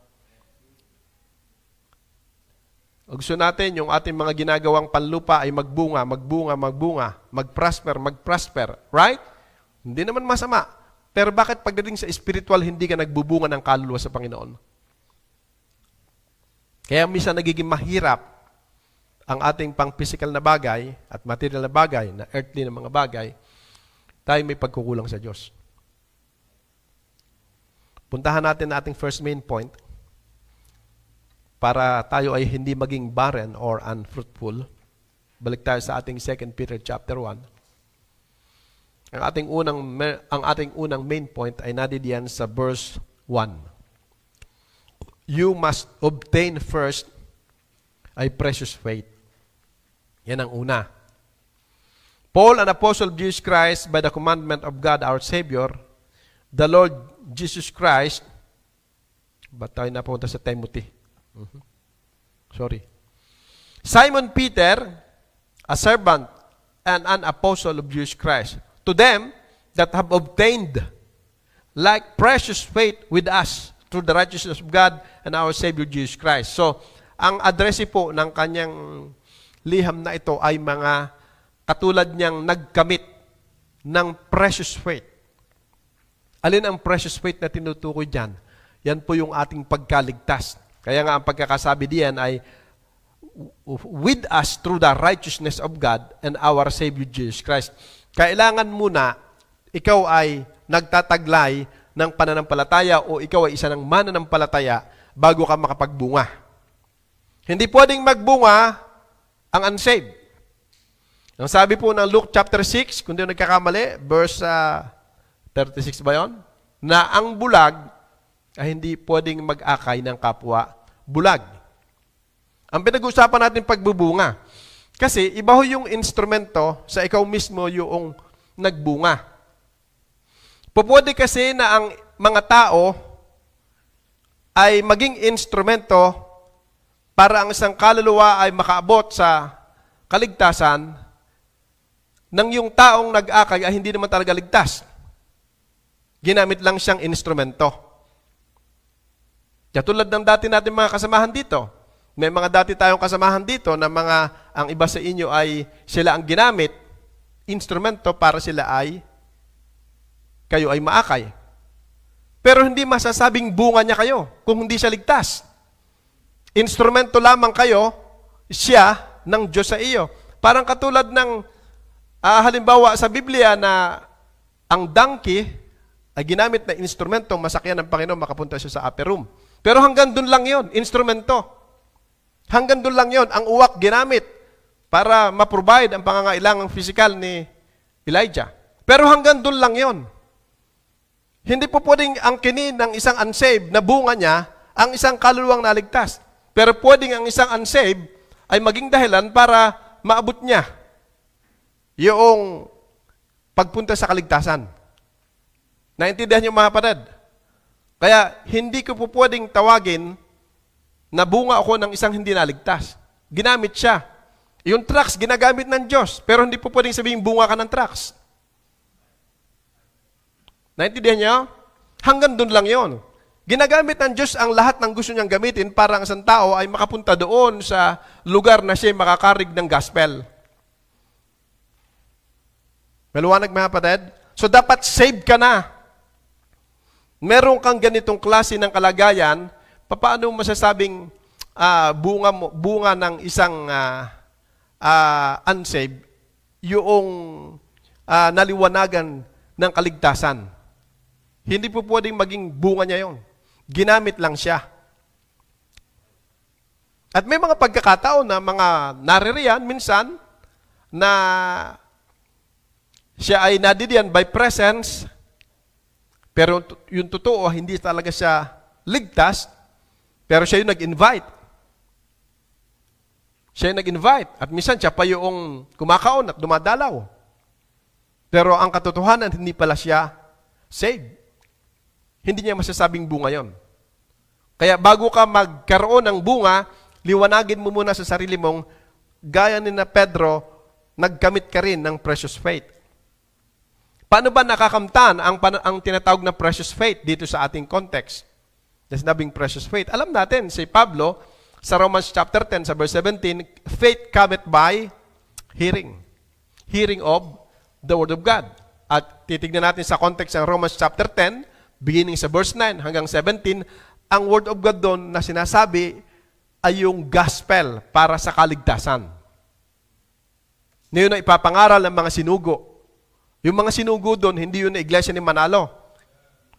S1: Gusto natin yung ating mga ginagawang panlupa ay magbunga, magbunga, magbunga, magprosper, magprosper. Right? Hindi naman masama. Pero bakit pagdating sa spiritual, hindi ka nagbubunga ng kaluluwa sa Panginoon? Kaya misa nagiging mahirap ang ating pang-physical na bagay at material na bagay, na earthly na mga bagay, tayo may pagkukulang sa Diyos. Puntahan natin ang ating first main point para tayo ay hindi maging barren or unfruitful. Balik tayo sa ating 2 Peter chapter 1. Ang ating unang ang ating unang main point ay nadidiyan sa verse 1. You must obtain first a precious faith yan ang una. Paul, an apostle of Jesus Christ, by the commandment of God our Savior, the Lord Jesus Christ, ba't tayo napunta sa Timothy? mm Sorry. Simon Peter, a servant and an apostle of Jesus Christ, to them that have obtained like precious faith with us through the righteousness of God and our Savior Jesus Christ. So, ang address po ng kanyang liham na ito ay mga katulad niyang nagkamit ng precious weight. Alin ang precious weight na tinutukoy diyan? Yan po yung ating pagkaligtas. Kaya nga ang pagkakasabi diyan ay with us through the righteousness of God and our Savior Jesus Christ. Kailangan muna ikaw ay nagtataglay ng pananampalataya o ikaw ay isa ng mananampalataya bago ka makapagbunga. Hindi pwedeng magbunga ang unsaved. Ang sabi po ng Luke chapter 6, kung di nagkakamali, verse uh, ah, 36 ba yon? Na ang bulag ay hindi pwedeng mag-akay ng kapwa bulag. Ang pinag-uusapan natin pagbubunga. Kasi iba ho yung instrumento sa ikaw mismo yung nagbunga. Pupwede kasi na ang mga tao ay maging instrumento para ang isang kaluluwa ay makaabot sa kaligtasan nang yung taong nag-akay ay hindi naman talaga ligtas. Ginamit lang siyang instrumento. Katulad ng dati natin mga kasamahan dito, may mga dati tayong kasamahan dito na mga ang iba sa inyo ay sila ang ginamit instrumento para sila ay kayo ay maakay. Pero hindi masasabing bunga niya kayo kung hindi siya ligtas. Instrumento lamang kayo, siya, ng Diyos sa iyo. Parang katulad ng uh, halimbawa sa Biblia na ang donkey ay ginamit na instrumento masakyan ng Panginoon makapunta siya sa upper room. Pero hanggang doon lang yon instrumento. Hanggang doon lang yon ang uwak ginamit para ma-provide ang pangangailangang physical ni Elijah. Pero hanggang doon lang yon Hindi po pwedeng ang kinin ng isang unsaved na bunga niya ang isang kaluluwang naligtas. Pero pwedeng ang isang unsaved ay maging dahilan para maabot niya yung pagpunta sa kaligtasan. Naintindihan niyo mga panad? Kaya hindi ko po pwedeng tawagin na bunga ako ng isang hindi naligtas. Ginamit siya. Yung tracks, ginagamit ng Diyos. Pero hindi po pwedeng sabihin bunga ka ng tracks. Naintindihan niyo? Hanggang doon lang yon. Ginagamit ng Diyos ang lahat ng gusto niyang gamitin para ang isang tao ay makapunta doon sa lugar na siya makakarig ng gospel. Maliwanag mga kapatid? So dapat saved ka na. Meron kang ganitong klase ng kalagayan, paano masasabing uh, bunga, bunga ng isang uh, uh, unsaved, yung uh, naliwanagan ng kaligtasan. Hindi po pwedeng maging bunga niya yon. Ginamit lang siya. At may mga pagkakataon na mga naririyan minsan na siya ay nadidiyan by presence pero yung totoo, hindi talaga siya ligtas, pero siya yung nag-invite. Siya yung nag-invite. At minsan siya pa yung kumakaon at dumadalaw. Pero ang katotohanan, hindi pala siya saved hindi niya masasabing bunga yon. Kaya bago ka magkaroon ng bunga, liwanagin mo muna sa sarili mong, gaya ni na Pedro, nagkamit ka rin ng precious faith. Paano ba nakakamtan ang, ang tinatawag na precious faith dito sa ating context? Na sinabing precious faith. Alam natin, si Pablo, sa Romans chapter 10, sa verse 17, faith cometh by hearing. Hearing of the Word of God. At titignan natin sa context ng Romans chapter 10, beginning sa verse 9 hanggang 17, ang Word of God doon na sinasabi ay yung gospel para sa kaligtasan. Na yun ipapangaral ng mga sinugo. Yung mga sinugo doon, hindi yun na iglesia ni Manalo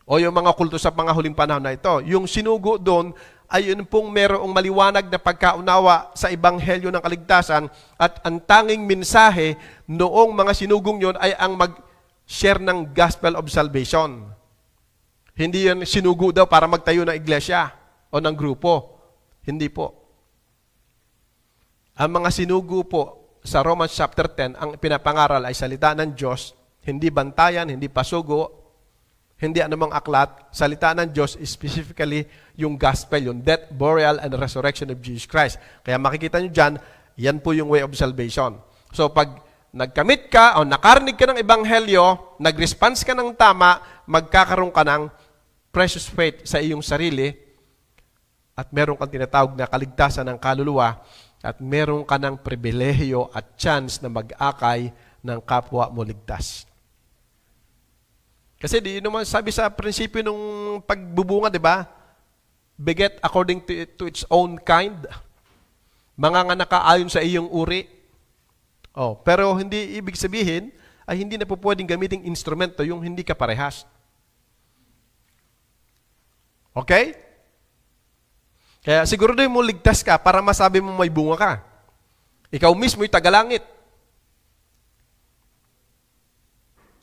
S1: o yung mga kulto sa mga huling panahon na ito. Yung sinugo doon ay yun pong merong maliwanag na pagkaunawa sa ebanghelyo ng kaligtasan at ang tanging mensahe noong mga sinugong yon ay ang mag-share ng gospel of salvation. Hindi yan sinugo daw para magtayo ng iglesia o ng grupo. Hindi po. Ang mga sinugo po sa Romans chapter 10, ang pinapangaral ay salita ng Diyos, hindi bantayan, hindi pasugo, hindi anumang aklat. Salita ng Diyos specifically yung gospel, yung death, burial, and resurrection of Jesus Christ. Kaya makikita nyo dyan, yan po yung way of salvation. So pag nagkamit ka o nakarnig ka ng ebanghelyo, nag-response ka ng tama, magkakaroon ka ng precious faith sa iyong sarili at meron kang tinatawag na kaligtasan ng kaluluwa at meron ka ng pribilehiyo at chance na mag-akay ng kapwa mo ligtas. Kasi di naman sabi sa prinsipyo ng pagbubunga, di ba? Beget according to, to its own kind. Manganganak ka ayon sa iyong uri. Oh, pero hindi ibig sabihin ay hindi na po pwedeng gamitin instrumento yung hindi ka parehas. Okay? Kaya siguraduhin mo ligtas ka para masabi mo may bunga ka. Ikaw mismo yung tagalangit.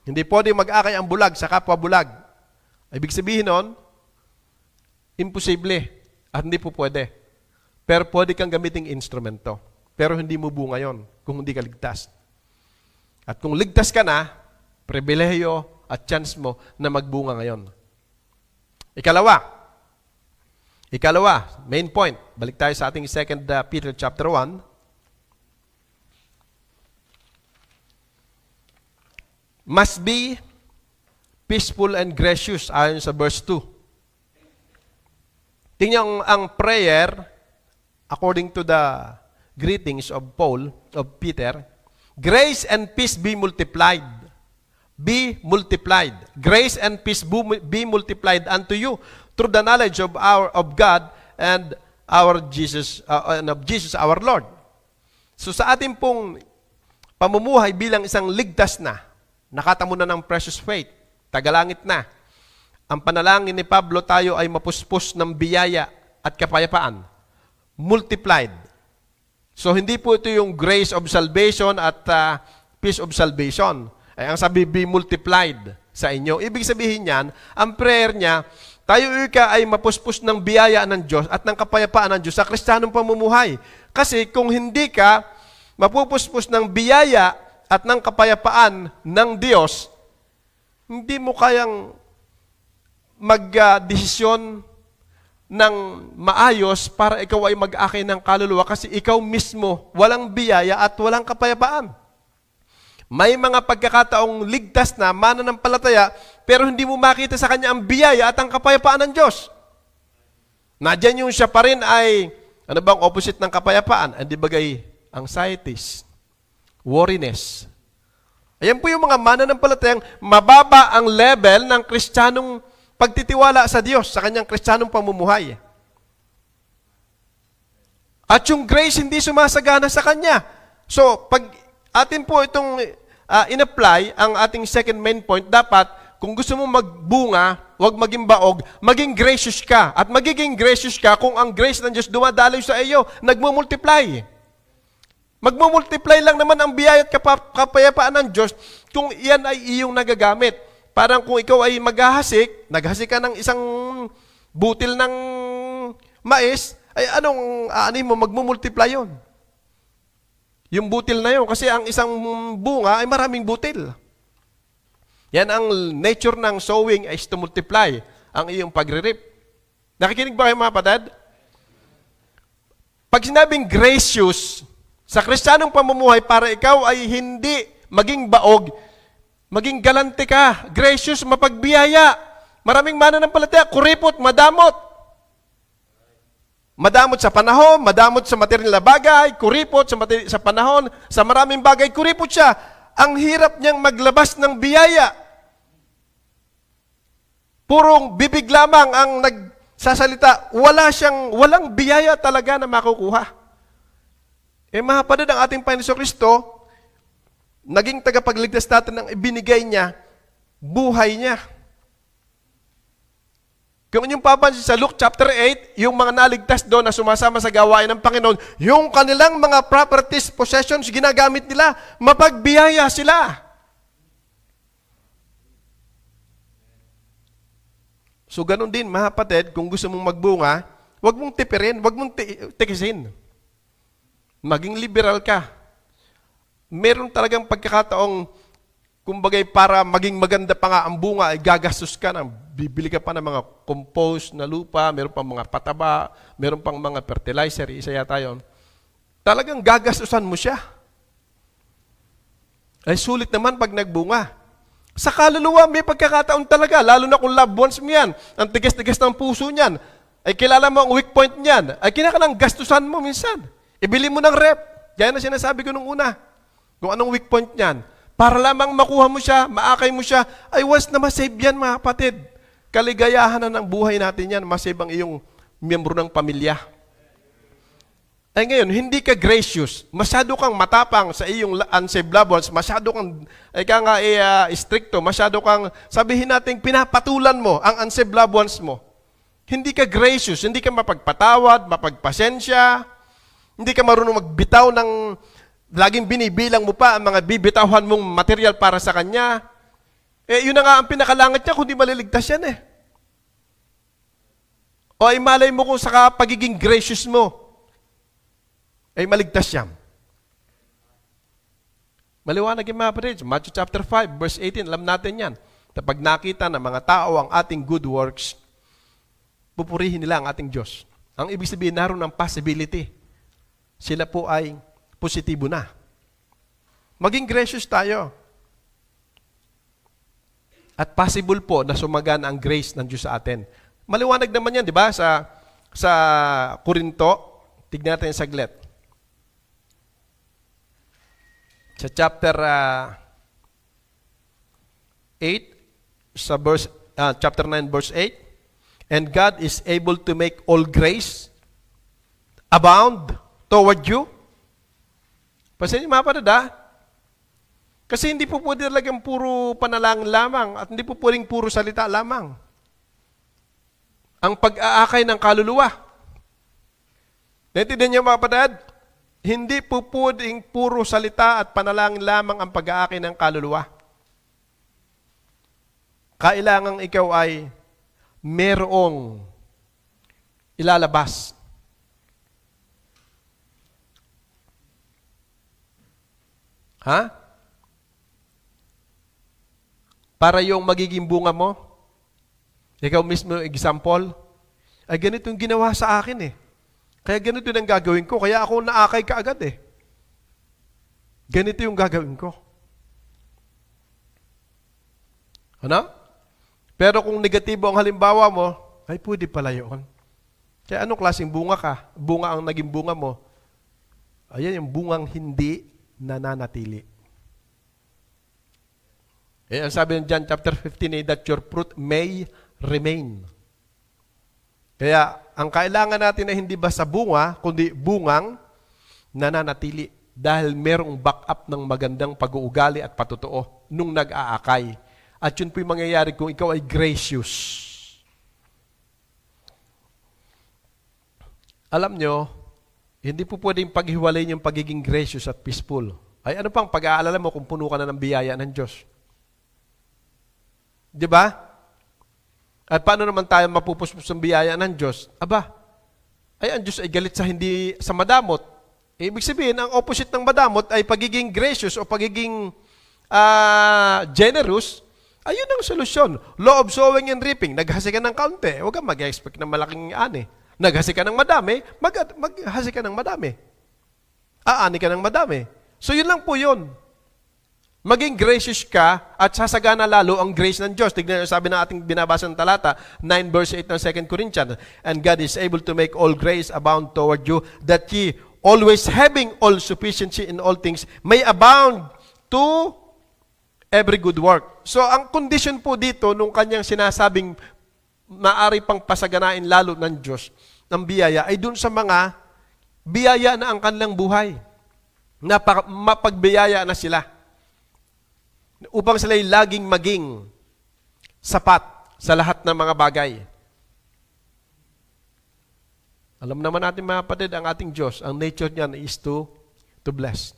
S1: Hindi pwede mag-akay ang bulag sa kapwa bulag. Ibig sabihin noon, imposible at hindi po pwede. Pero pwede kang gamitin instrumento. Pero hindi mo bunga yon kung hindi ka ligtas. At kung ligtas ka na, pribileyo at chance mo na magbunga ngayon. Ikalawa, Ikalawa, main point. Balik tayo sa ating 2 uh, Peter chapter 1. Must be peaceful and gracious ayon sa verse 2. Tingnan ang prayer according to the greetings of Paul, of Peter, grace and peace be multiplied. Be multiplied. Grace and peace be multiplied unto you through the knowledge of our of God and our Jesus uh, and of Jesus our Lord. So sa ating pong pamumuhay bilang isang ligtas na, nakatamo na ng precious faith, tagalangit na. Ang panalangin ni Pablo tayo ay mapuspos ng biyaya at kapayapaan, multiplied. So hindi po ito yung grace of salvation at uh, peace of salvation. Ay, eh, ang sabi, be multiplied sa inyo. Ibig sabihin niyan, ang prayer niya, tayo ika ay mapuspos ng biyaya ng Diyos at ng kapayapaan ng Diyos sa kristyanong pamumuhay. Kasi kung hindi ka mapupuspos ng biyaya at ng kapayapaan ng Diyos, hindi mo kayang magdesisyon uh, ng maayos para ikaw ay mag-akay ng kaluluwa kasi ikaw mismo walang biyaya at walang kapayapaan. May mga pagkakataong ligtas na, mananampalataya, pero hindi mo makita sa kanya ang biyaya at ang kapayapaan ng Diyos. Nadyan yung siya pa rin ay, ano bang opposite ng kapayapaan? Ang bagay, anxieties, worriness. Ayan po yung mga mananampalatayang mababa ang level ng kristyanong pagtitiwala sa Diyos, sa kanyang kristyanong pamumuhay. At yung grace hindi sumasagana sa kanya. So, pag atin po itong uh, in-apply ang ating second main point, dapat kung gusto mo magbunga, huwag maging baog, maging gracious ka. At magiging gracious ka kung ang grace ng Diyos dumadaloy sa iyo, nagmumultiply. Magmumultiply lang naman ang biyaya at kapayapaan ng Diyos kung iyan ay iyong nagagamit. Parang kung ikaw ay maghahasik, naghasik ka ng isang butil ng mais, ay anong aanin mo, magmumultiply yon yung butil na yun. Kasi ang isang bunga ay maraming butil. Yan ang nature ng sowing is to multiply ang iyong pagririp. Nakikinig ba kayo mga padad? Pag sinabing gracious, sa kristyanong pamumuhay, para ikaw ay hindi maging baog, maging galante ka, gracious, mapagbiyaya, maraming mananampalataya, kuripot, madamot, Madamot sa panahon, madamot sa material na bagay, kuripot sa, materi- sa panahon, sa maraming bagay, kuripot siya. Ang hirap niyang maglabas ng biyaya. Purong bibig lamang ang nagsasalita. Wala siyang, walang biyaya talaga na makukuha. E mahapadad ang ating Panginoon Kristo, naging tagapagligtas natin ang ibinigay niya, buhay niya. Kung inyong papansin sa Luke chapter 8, yung mga naligtas doon na sumasama sa gawain ng Panginoon, yung kanilang mga properties, possessions, ginagamit nila, mapagbiyaya sila. So ganun din, mga kapatid, kung gusto mong magbunga, huwag mong tipirin, huwag mong tikisin. Maging liberal ka. Meron talagang pagkakataong, kumbagay para maging maganda pa nga ang bunga, ay gagastos ka ng bibili ka pa ng mga compost na lupa, meron pang mga pataba, meron pang mga fertilizer, isa yata yun. Talagang gagastusan mo siya. Ay sulit naman pag nagbunga. Sa kaluluwa, may pagkakataon talaga, lalo na kung loved ones mo yan, ang tigas-tigas ng puso niyan, ay kilala mo ang weak point niyan, ay kinakalang gastusan mo minsan. Ibili mo ng rep. Gaya na sinasabi ko nung una, kung anong weak point niyan, para lamang makuha mo siya, maakay mo siya, ay once na masave yan mga kapatid. Kaligayahan na ng buhay natin yan, masibang iyong miyembro ng pamilya. Ay eh, ngayon, hindi ka gracious. Masyado kang matapang sa iyong unsaved loved Masyado kang, ay eh, ka nga, ay, uh, eh, ah, stricto. Masyado kang, sabihin natin, pinapatulan mo ang unsaved loved mo. Hindi ka gracious. Hindi ka mapagpatawad, mapagpasensya. Hindi ka marunong magbitaw ng, laging binibilang mo pa ang mga bibitawhan mong material para sa kanya. Eh, yun na nga ang pinakalangat niya, kundi maliligtas yan eh. O ay malay mo kung sa pagiging gracious mo, ay maligtas siya. Maliwanag yung mga parades. Matthew chapter 5, verse 18, alam natin yan. Kapag nakita ng mga tao ang ating good works, pupurihin nila ang ating Diyos. Ang ibig sabihin, naroon ang possibility. Sila po ay positibo na. Maging gracious tayo. At possible po na sumagan ang grace ng Diyos sa atin. Maliwanag naman yan, di ba? Sa, sa Korinto, tignan natin saglit. Sa chapter uh, ah, 8, sa verse, uh, chapter 9, verse 8, And God is able to make all grace abound toward you. Pasensya Pasin yung mapadada, kasi hindi po pwede talagang puro panalangin lamang at hindi po pwedeng puro salita lamang. Ang pag-aakay ng kaluluwa. Naintindihan niyo mga patad? Hindi po pwedeng puro salita at panalangin lamang ang pag-aakay ng kaluluwa. Kailangan ikaw ay merong ilalabas Ha? para yung magiging bunga mo. Ikaw mismo, example, ay ganitong ginawa sa akin eh. Kaya ganito ang gagawin ko. Kaya ako naakay ka agad eh. Ganito yung gagawin ko. Ano? Pero kung negatibo ang halimbawa mo, ay pwede pala yun. Kaya anong klaseng bunga ka? Bunga ang naging bunga mo. Ayan yung bungang hindi nananatili. Eh, ang sabi ng John chapter 15 eh, that your fruit may remain. Kaya ang kailangan natin ay hindi ba sa bunga, kundi bungang nananatili dahil merong backup ng magandang pag-uugali at patutuo nung nag-aakay. At yun po'y mangyayari kung ikaw ay gracious. Alam nyo, hindi po pwedeng paghiwalayin yung pagiging gracious at peaceful. Ay ano pang pag-aalala mo kung puno ka na ng biyaya ng Diyos? Di ba? At paano naman tayo mapupuspos ng biyaya ng Diyos? Aba, ay ang Diyos ay galit sa hindi sa madamot. Eh, ibig sabihin, ang opposite ng madamot ay pagiging gracious o pagiging uh, generous. Ayun ang solusyon. Law of sowing and reaping. Naghasi ka ng kaunti. Huwag kang mag-expect ng malaking ani. Naghasi ka ng madami, mag- maghasi ka ng madami. Aani ka ng madami. So yun lang po yun. Maging gracious ka at sasagana lalo ang grace ng Diyos. Tignan sabi ng ating binabasa ng talata, 9 verse 8 ng 2 Corinthians. And God is able to make all grace abound toward you, that ye, always having all sufficiency in all things, may abound to every good work. So, ang condition po dito, nung kanyang sinasabing maari pang pasaganain lalo ng Diyos, ng biyaya, ay dun sa mga biyaya na ang kanilang buhay. Na mapagbiyaya na sila upang sila'y laging maging sapat sa lahat ng mga bagay. Alam naman natin mga kapatid, ang ating Diyos, ang nature niya is to, to bless.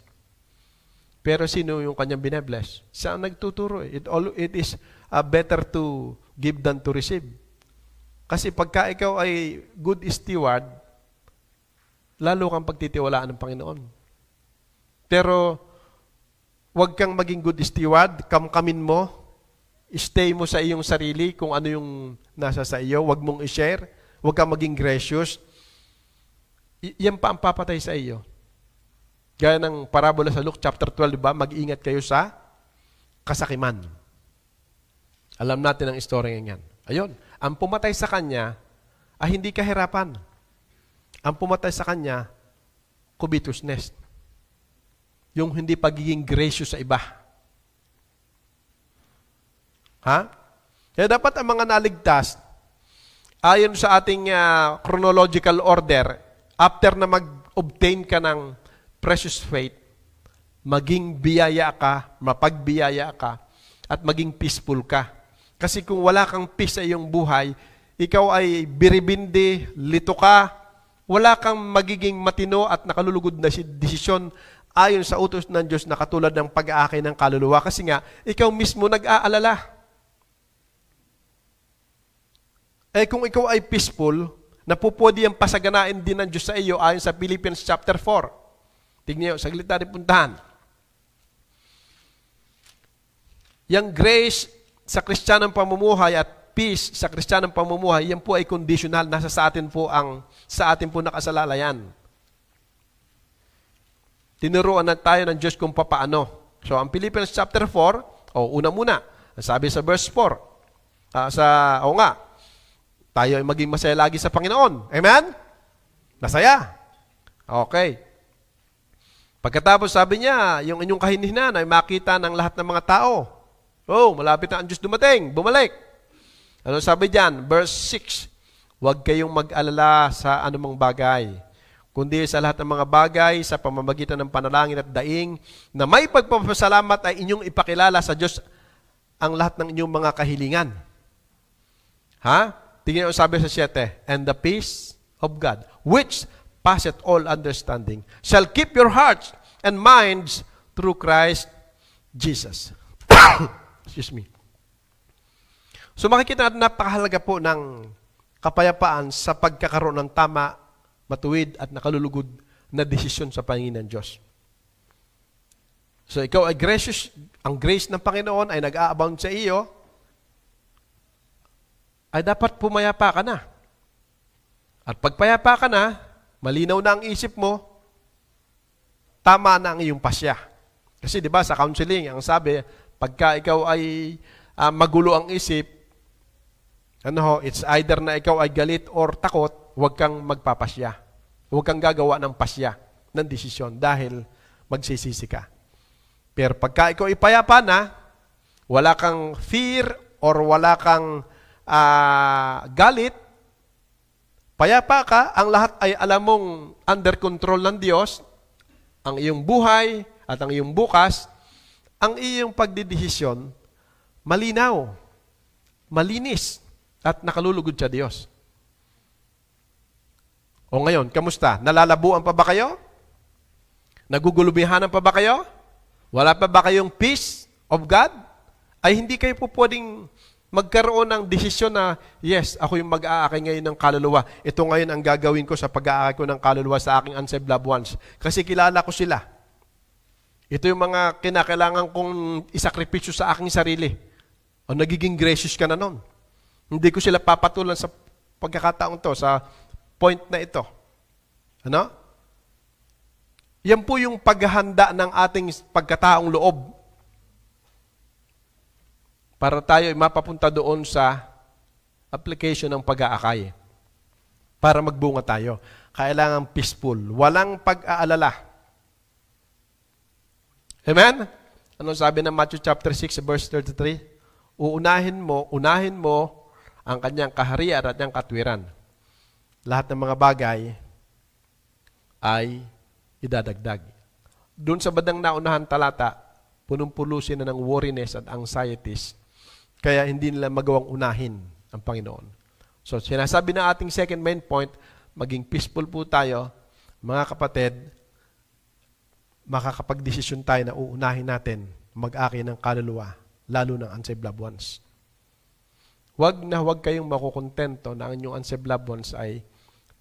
S1: Pero sino yung kanyang binebless? Siya nagtuturo. It, all, it is uh, better to give than to receive. Kasi pagka ikaw ay good steward, lalo kang pagtitiwalaan ng Panginoon. Pero Huwag kang maging good steward, kamkamin mo, stay mo sa iyong sarili kung ano yung nasa sa iyo, huwag mong i-share, huwag kang maging gracious. I- yan pa ang papatay sa iyo. Gaya ng parabola sa Luke chapter 12, di ba? Mag-ingat kayo sa kasakiman. Alam natin ang istorya niyan. Ayun, ang pumatay sa kanya ay ah, hindi kahirapan. Ang pumatay sa kanya, covetousness. Yung hindi pagiging gracious sa iba. Ha? Kaya dapat ang mga naligtas, ayon sa ating uh, chronological order, after na mag-obtain ka ng precious faith, maging biyaya ka, mapagbiyaya ka, at maging peaceful ka. Kasi kung wala kang peace sa iyong buhay, ikaw ay biribindi, lito ka, wala kang magiging matino at nakalulugod na desisyon ayon sa utos ng Diyos na katulad ng pag-aaki ng kaluluwa kasi nga, ikaw mismo nag-aalala. Eh kung ikaw ay peaceful, napupwede ang pasaganain din ng Diyos sa iyo ayon sa Philippians chapter 4. Tignan niyo, saglit na puntahan. Yang grace sa kristyanong pamumuhay at peace sa kristyanong pamumuhay, yan po ay conditional. Nasa sa atin po ang, sa atin po yan tinuruan na tayo ng Diyos kung papaano. So, ang Philippians chapter 4, o oh, una muna, sabi sa verse 4, uh, ah, sa, o oh nga, tayo ay maging masaya lagi sa Panginoon. Amen? Masaya. Okay. Pagkatapos sabi niya, yung inyong kahinhinan ay makita ng lahat ng mga tao. Oh, malapit na ang Diyos dumating, bumalik. Ano sabi diyan? Verse 6, huwag kayong mag-alala sa anumang bagay kundi sa lahat ng mga bagay sa pamamagitan ng panalangin at daing na may pagpapasalamat ay inyong ipakilala sa Diyos ang lahat ng inyong mga kahilingan. Ha? Tingnan ang sabi sa 7, And the peace of God, which passeth all understanding, shall keep your hearts and minds through Christ Jesus. [coughs] Excuse me. So makikita natin napakahalaga po ng kapayapaan sa pagkakaroon ng tama matuwid at nakalulugod na desisyon sa Panginoon Diyos. So ikaw ay gracious, ang grace ng Panginoon ay nag-aabound sa iyo, ay dapat pumayapa ka na. At pagpayapa ka na, malinaw na ang isip mo, tama na ang iyong pasya. Kasi 'di ba sa counseling, ang sabi, pagka ikaw ay uh, magulo ang isip, ano ho, it's either na ikaw ay galit or takot, huwag kang magpapasya. Huwag kang gagawa ng pasya ng desisyon dahil magsisisi ka. Pero pagka ikaw ipayapa na, wala kang fear or wala kang uh, galit, payapa ka, ang lahat ay alam mong under control ng Diyos, ang iyong buhay at ang iyong bukas, ang iyong pagdidesisyon, malinaw, malinis, at nakalulugod sa Diyos. O ngayon, kamusta? Nalalabuan pa ba kayo? Nagugulubihanan pa ba kayo? Wala pa ba kayong peace of God? Ay hindi kayo po pwedeng magkaroon ng desisyon na, yes, ako yung mag-aakay ngayon ng kaluluwa. Ito ngayon ang gagawin ko sa pag-aakay ko ng kaluluwa sa aking unsaved loved ones. Kasi kilala ko sila. Ito yung mga kinakailangan kong isakripisyo sa aking sarili. O nagiging gracious ka na noon. Hindi ko sila papatulan sa pagkakataon to, sa point na ito. Ano? Yan po yung paghahanda ng ating pagkataong loob para tayo ay mapapunta doon sa application ng pag-aakay. Para magbunga tayo. Kailangan peaceful. Walang pag-aalala. Amen? Ano sabi ng Matthew chapter 6 verse 33? Uunahin mo, unahin mo ang kanyang kaharian at kanyang katwiran lahat ng mga bagay ay idadagdag. Doon sa badang naunahan talata, punong-pulusin na ng worriness at anxieties, kaya hindi nila magawang unahin ang Panginoon. So sinasabi na ating second main point, maging peaceful po tayo, mga kapatid, makakapag-desisyon tayo na uunahin natin mag-aki ng kaluluwa, lalo ng unsaved loved ones. Huwag na huwag kayong makukontento na ang inyong unsaved loved ones ay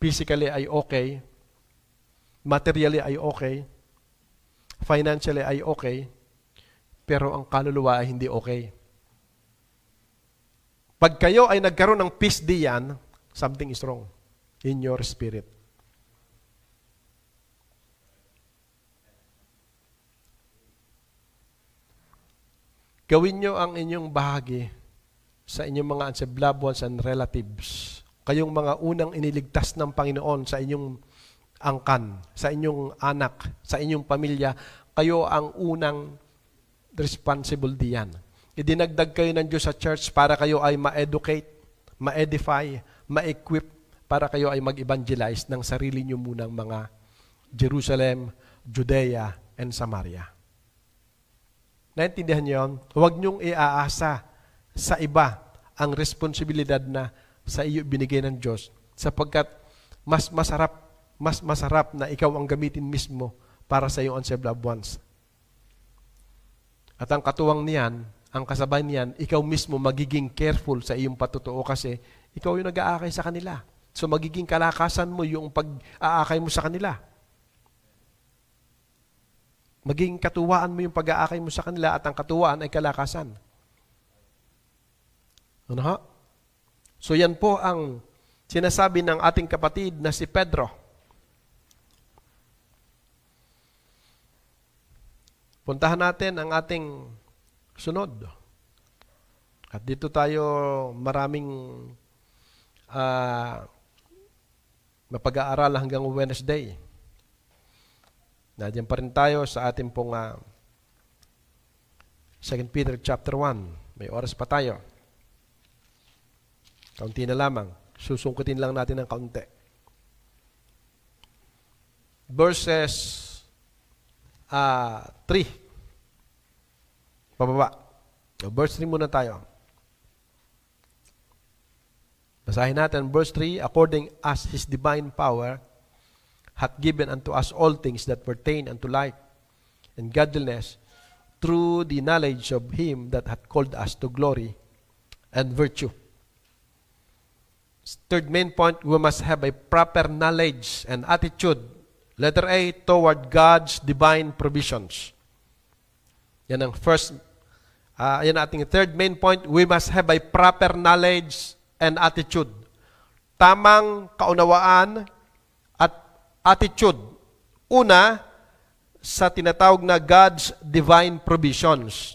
S1: Physically ay okay. Materially ay okay. Financially ay okay. Pero ang kaluluwa ay hindi okay. Pag kayo ay nagkaroon ng peace diyan, something is wrong in your spirit. Gawin nyo ang inyong bahagi sa inyong mga unsaved loved ones and relatives kayong mga unang iniligtas ng Panginoon sa inyong angkan, sa inyong anak, sa inyong pamilya, kayo ang unang responsible diyan. Idinagdag kayo ng Diyos sa church para kayo ay ma-educate, ma-edify, ma-equip, para kayo ay mag-evangelize ng sarili nyo munang mga Jerusalem, Judea, and Samaria. Naintindihan niyo yun? Huwag niyong iaasa sa iba ang responsibilidad na sa iyo binigay ng Diyos sapagkat mas masarap, mas masarap na ikaw ang gamitin mismo para sa iyong unsaved loved ones. At ang katuwang niyan, ang kasabay niyan, ikaw mismo magiging careful sa iyong patutuo kasi ikaw yung nag-aakay sa kanila. So magiging kalakasan mo yung pag-aakay mo sa kanila. Magiging katuwaan mo yung pag-aakay mo sa kanila at ang katuwaan ay kalakasan. Ano ha? So yan po ang sinasabi ng ating kapatid na si Pedro. Puntahan natin ang ating sunod. At dito tayo maraming uh, mapag-aaral hanggang Wednesday. Nandiyan pa rin tayo sa ating pong uh, ah, 2 Peter chapter 1. May oras pa tayo. Kaunti na lamang. Susungkutin lang natin ng kaunti. Verses uh, ah, 3. Pababa. Verse 3 muna tayo. Basahin natin verse 3, According as His divine power hath given unto us all things that pertain unto life and godliness through the knowledge of Him that hath called us to glory and virtue. Third main point, we must have a proper knowledge and attitude. Letter A, toward God's divine provisions. Yan ang first, uh, yan ating third main point, we must have a proper knowledge and attitude. Tamang kaunawaan at attitude. Una, sa tinatawag na God's divine provisions.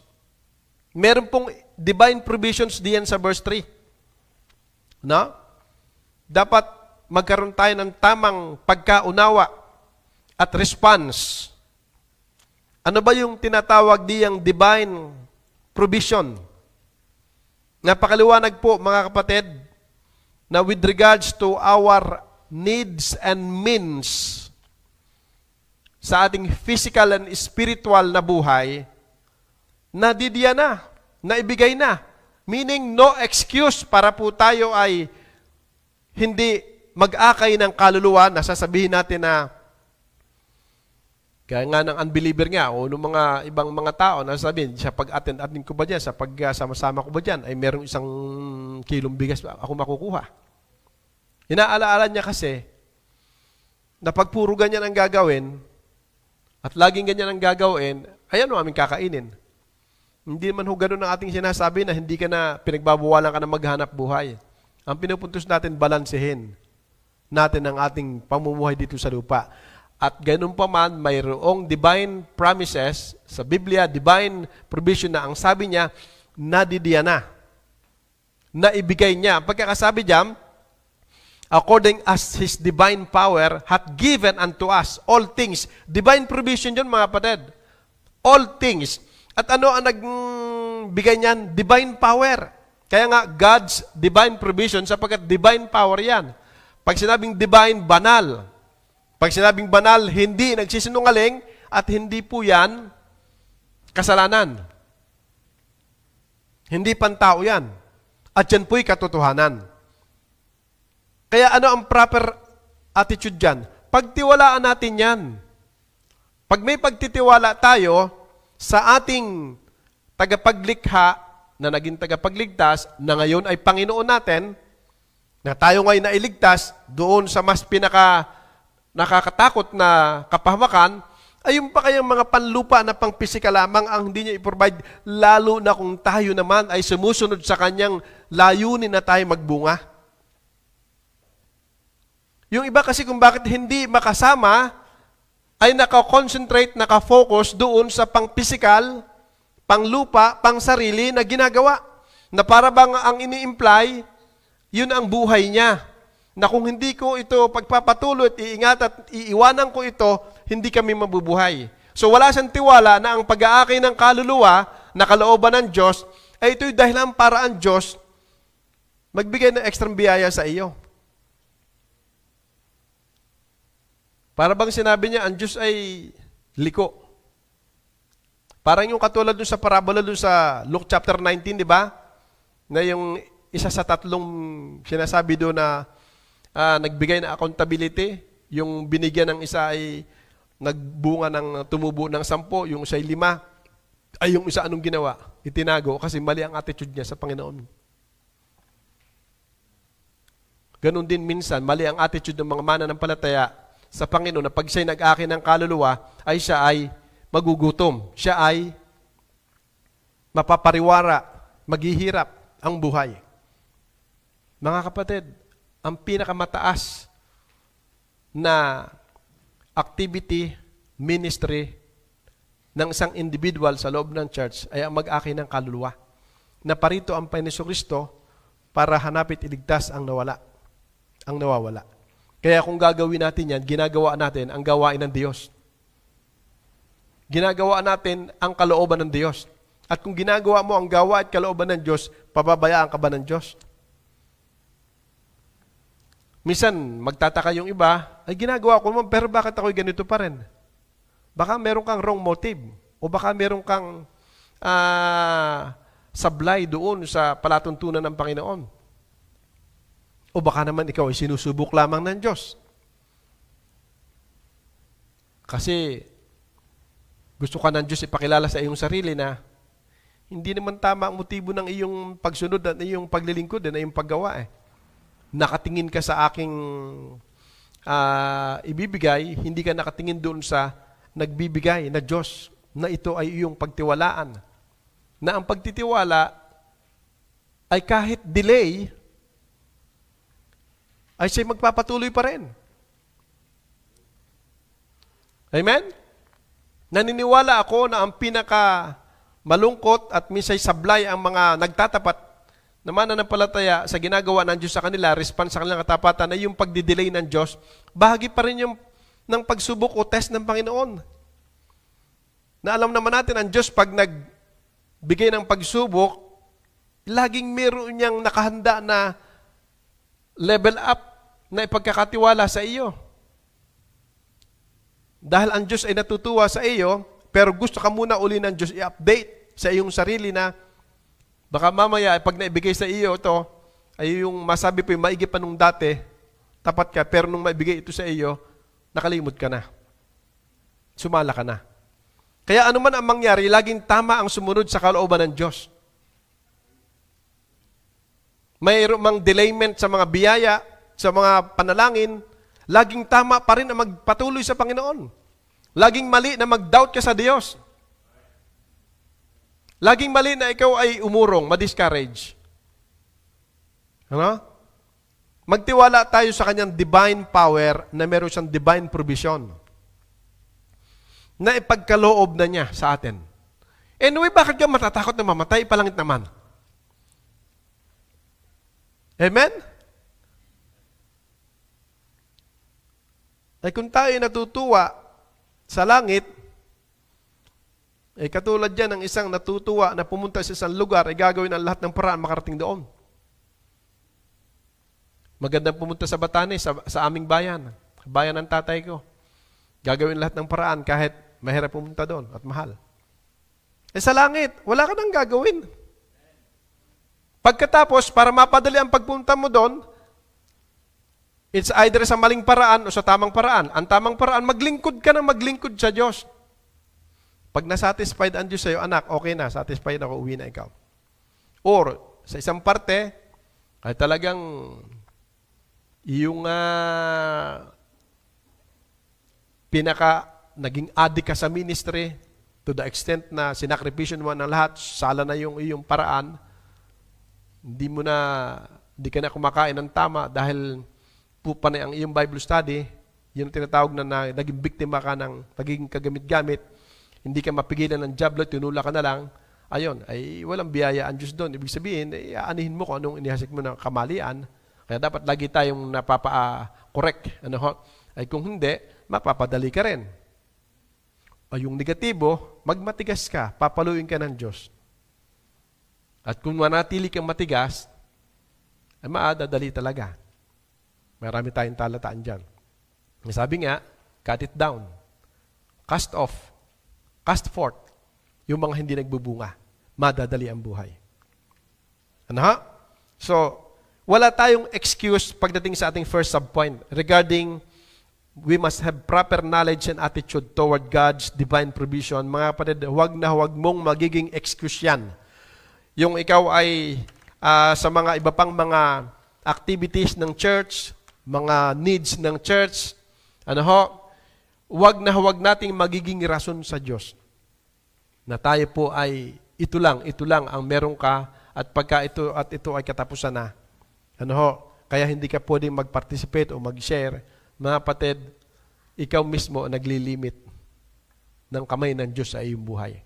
S1: Meron pong divine provisions diyan sa verse 3. No? dapat magkaroon tayo ng tamang pagkaunawa at response. Ano ba yung tinatawag diyang divine provision? Napakaliwanag po mga kapatid na with regards to our needs and means sa ating physical and spiritual na buhay, nadidya na, naibigay na. Meaning, no excuse para po tayo ay hindi mag-akay ng kaluluwa na sasabihin natin na kaya nga ng unbeliever nga o ng mga ibang mga tao na sabihin, sa pag-attend attend ko ba diyan, sa pagsama-sama ko ba diyan, ay merong isang kilong bigas ako makukuha. Inaalaala niya kasi na pag puro ganyan ang gagawin at laging ganyan ang gagawin, ayan o aming kakainin. Hindi man ho ganun ang ating sinasabi na hindi ka na pinagbabawalan ka na maghanap buhay. Ang pinupuntos natin, balansehin natin ang ating pamumuhay dito sa lupa. At ganun pa man, mayroong divine promises sa Biblia, divine provision na ang sabi niya, nadidiya na. Naibigay niya. Pagkakasabi niya, according as His divine power hath given unto us all things. Divine provision yun, mga kapatid. All things. At ano ang nagbigay niyan? Divine power. Kaya nga, God's divine provision sapagkat divine power yan. Pag sinabing divine, banal. Pag sinabing banal, hindi nagsisinungaling at hindi po yan kasalanan. Hindi pantao yan. At yan po'y katotohanan. Kaya ano ang proper attitude dyan? Pagtiwalaan natin yan. Pag may pagtitiwala tayo sa ating tagapaglikha na naging tagapagligtas na ngayon ay Panginoon natin, na tayo ngayon nailigtas doon sa mas pinaka nakakatakot na kapahamakan, ay yung pa kayang mga panlupa na pangpisika lamang ang hindi niya i-provide, lalo na kung tayo naman ay sumusunod sa kanyang layunin na tayo magbunga. Yung iba kasi kung bakit hindi makasama, ay nakakonsentrate, nakafocus doon sa pang-physical panglupa, pangsarili na ginagawa. Na para bang ang ini-imply, yun ang buhay niya. Na kung hindi ko ito pagpapatuloy at iingat at iiwanan ko ito, hindi kami mabubuhay. So wala siyang tiwala na ang pag-aakay ng kaluluwa na kalooban ng Diyos ay ito'y dahilan para ang Diyos magbigay ng ekstra biyaya sa iyo. Para bang sinabi niya, ang Diyos ay liko. Parang yung katulad dun sa parabola dun sa Luke chapter 19, di ba? Na yung isa sa tatlong sinasabi doon na uh, nagbigay na accountability, yung binigyan ng isa ay nagbunga ng tumubo ng sampo, yung isa ay lima, ay yung isa anong ginawa? Itinago kasi mali ang attitude niya sa Panginoon. Ganon din minsan, mali ang attitude ng mga mananampalataya sa Panginoon na pag siya'y nag-aki ng kaluluwa, ay siya ay magugutom. Siya ay mapapariwara, maghihirap ang buhay. Mga kapatid, ang pinakamataas na activity, ministry ng isang individual sa loob ng church ay ang mag-aki ng kaluluwa. Naparito ang Panginoon Kristo para hanapit iligtas ang nawala, ang nawawala. Kaya kung gagawin natin yan, ginagawa natin ang gawain ng Diyos ginagawa natin ang kalooban ng Diyos. At kung ginagawa mo ang gawa at kalooban ng Diyos, pababayaan ka ba ng Diyos? Minsan, magtataka yung iba, ay ginagawa ko naman, pero bakit ako'y ganito pa rin? Baka meron kang wrong motive. O baka meron kang uh, sablay doon sa palatuntunan ng Panginoon. O baka naman ikaw ay sinusubok lamang ng Diyos. Kasi gusto ka ng Diyos ipakilala sa iyong sarili na hindi naman tama ang motibo ng iyong pagsunod at iyong paglilingkod eh, at iyong paggawa eh. Nakatingin ka sa aking uh, ibibigay, hindi ka nakatingin doon sa nagbibigay na Diyos na ito ay iyong pagtiwalaan. Na ang pagtitiwala ay kahit delay, ay siya magpapatuloy pa rin. Amen? Naniniwala ako na ang pinaka malungkot at minsay sablay ang mga nagtatapat na mananampalataya sa ginagawa ng Diyos sa kanila, response sa kanilang katapatan ay yung pagdidelay ng Diyos, bahagi pa rin yung ng pagsubok o test ng Panginoon. Na alam naman natin ang Diyos pag nagbigay ng pagsubok, laging meron niyang nakahanda na level up na ipagkakatiwala sa iyo. Dahil ang Diyos ay natutuwa sa iyo, pero gusto ka muna uli ng Diyos i-update sa iyong sarili na baka mamaya eh, pag naibigay sa iyo ito, ay yung masabi po yung maigi pa nung dati, tapat ka, pero nung maibigay ito sa iyo, nakalimot ka na. Sumala ka na. Kaya anuman ang mangyari, laging tama ang sumunod sa kalooban ng Diyos. Mayroong mang delayment sa mga biyaya, sa mga panalangin, Laging tama pa rin na magpatuloy sa Panginoon. Laging mali na mag-doubt ka sa Diyos. Laging mali na ikaw ay umurong, ma-discourage. Ano? Magtiwala tayo sa kanyang divine power na meron siyang divine provision na ipagkaloob na niya sa atin. Anyway, bakit ka matatakot na mamatay? Palangit naman. Amen? ay kung tayo natutuwa sa langit, ay eh, katulad yan ng isang natutuwa na pumunta sa isang lugar ay gagawin ang lahat ng paraan makarating doon. Magandang pumunta sa Batanes, sa, sa aming bayan, bayan ng tatay ko. Gagawin lahat ng paraan kahit mahirap pumunta doon at mahal. Eh sa langit, wala ka nang gagawin. Pagkatapos, para mapadali ang pagpunta mo doon, It's either sa maling paraan o sa tamang paraan. Ang tamang paraan, maglingkod ka na maglingkod sa Diyos. Pag nasatisfied ang Diyos sa'yo, anak, okay na, satisfied ako, uwi na ikaw. Or, sa isang parte, ay talagang yung uh, pinaka naging adik ka sa ministry to the extent na sinakripisyon mo ng lahat, sala na yung iyong paraan, hindi mo na, hindi ka na kumakain ng tama dahil po panay ang iyong Bible study, yun tinatawag na, na naging biktima ka ng pagiging kagamit-gamit, hindi ka mapigilan ng jablo, tinula ka na lang, ayun, ay walang biyaya ang Diyos doon. Ibig sabihin, ay, aanihin mo kung anong inihasik mo ng kamalian. Kaya dapat lagi tayong napapa-correct. Ano ho? Ay kung hindi, mapapadali ka rin. O yung negatibo, magmatigas ka, papaluin ka ng Diyos. At kung manatili kang matigas, ay maadadali talaga. Marami tayong talataan dyan. Sabi nga, cut it down. Cast off. Cast forth. Yung mga hindi nagbubunga. Madadali ang buhay. Ano ha? So, wala tayong excuse pagdating sa ating first subpoint regarding we must have proper knowledge and attitude toward God's divine provision. Mga kapatid, huwag na huwag mong magiging excuse yan. Yung ikaw ay uh, sa mga iba pang mga activities ng church, mga needs ng church. Ano ho? Huwag na huwag nating magiging rason sa Diyos na tayo po ay ito lang, ito lang ang meron ka at pagka ito at ito ay katapusan na. Ano ho? Kaya hindi ka pwedeng mag-participate o mag-share. Mga patid, ikaw mismo ang naglilimit ng kamay ng Diyos sa iyong buhay.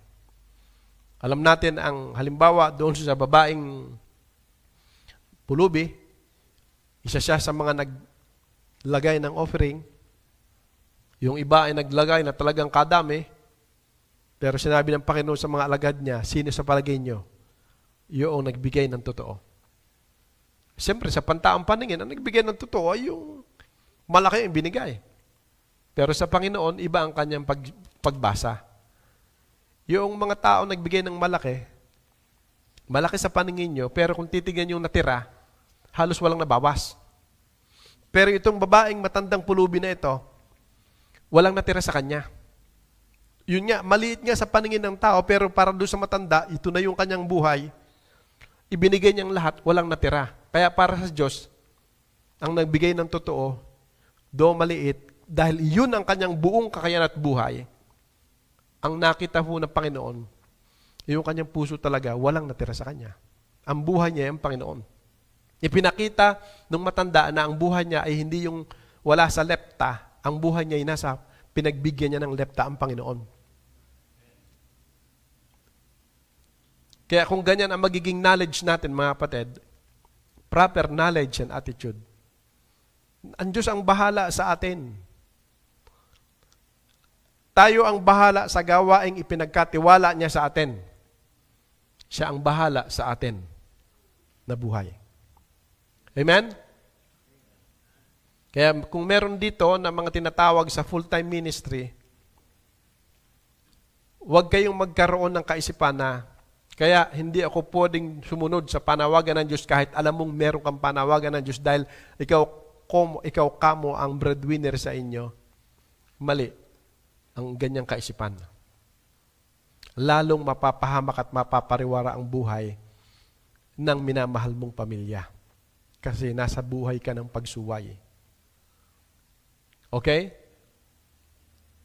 S1: Alam natin ang halimbawa doon sa babaeng pulubi, isa siya sa mga nag, lagay ng offering. Yung iba ay naglagay na talagang kadami. Pero sinabi ng Panginoon sa mga alagad niya, sino sa palagay niyo? Yung nagbigay ng totoo. Siyempre, sa pantaang paningin, ang nagbigay ng totoo ay yung malaki yung binigay. Pero sa Panginoon, iba ang kanyang pag, pagbasa. Yung mga tao nagbigay ng malaki, malaki sa paningin nyo, pero kung titignan yung natira, halos walang nabawas. Pero itong babaeng matandang pulubi na ito, walang natira sa kanya. Yun nga, maliit nga sa paningin ng tao, pero para doon sa matanda, ito na yung kanyang buhay. Ibinigay niyang lahat, walang natira. Kaya para sa Diyos, ang nagbigay ng totoo, do maliit, dahil yun ang kanyang buong kakayahan at buhay, ang nakita po ng Panginoon, yung kanyang puso talaga, walang natira sa kanya. Ang buhay niya, ang Panginoon. Ipinakita nung matanda na ang buhay niya ay hindi yung wala sa lepta, ang buhay niya ay nasa pinagbigyan niya ng lepta ang Panginoon. Kaya kung ganyan ang magiging knowledge natin mga kapatid, proper knowledge and attitude. Ang Diyos ang bahala sa atin. Tayo ang bahala sa gawaing ipinagkatiwala niya sa atin. Siya ang bahala sa atin na buhay. Amen? Kaya kung meron dito na mga tinatawag sa full-time ministry, huwag kayong magkaroon ng kaisipan na kaya hindi ako pwedeng sumunod sa panawagan ng Diyos kahit alam mong meron kang panawagan ng Diyos dahil ikaw, kom, ikaw kamo ang breadwinner sa inyo. Mali ang ganyang kaisipan. Lalong mapapahamak at mapapariwara ang buhay ng minamahal mong pamilya. Kasi nasa buhay ka ng pagsuway. Okay?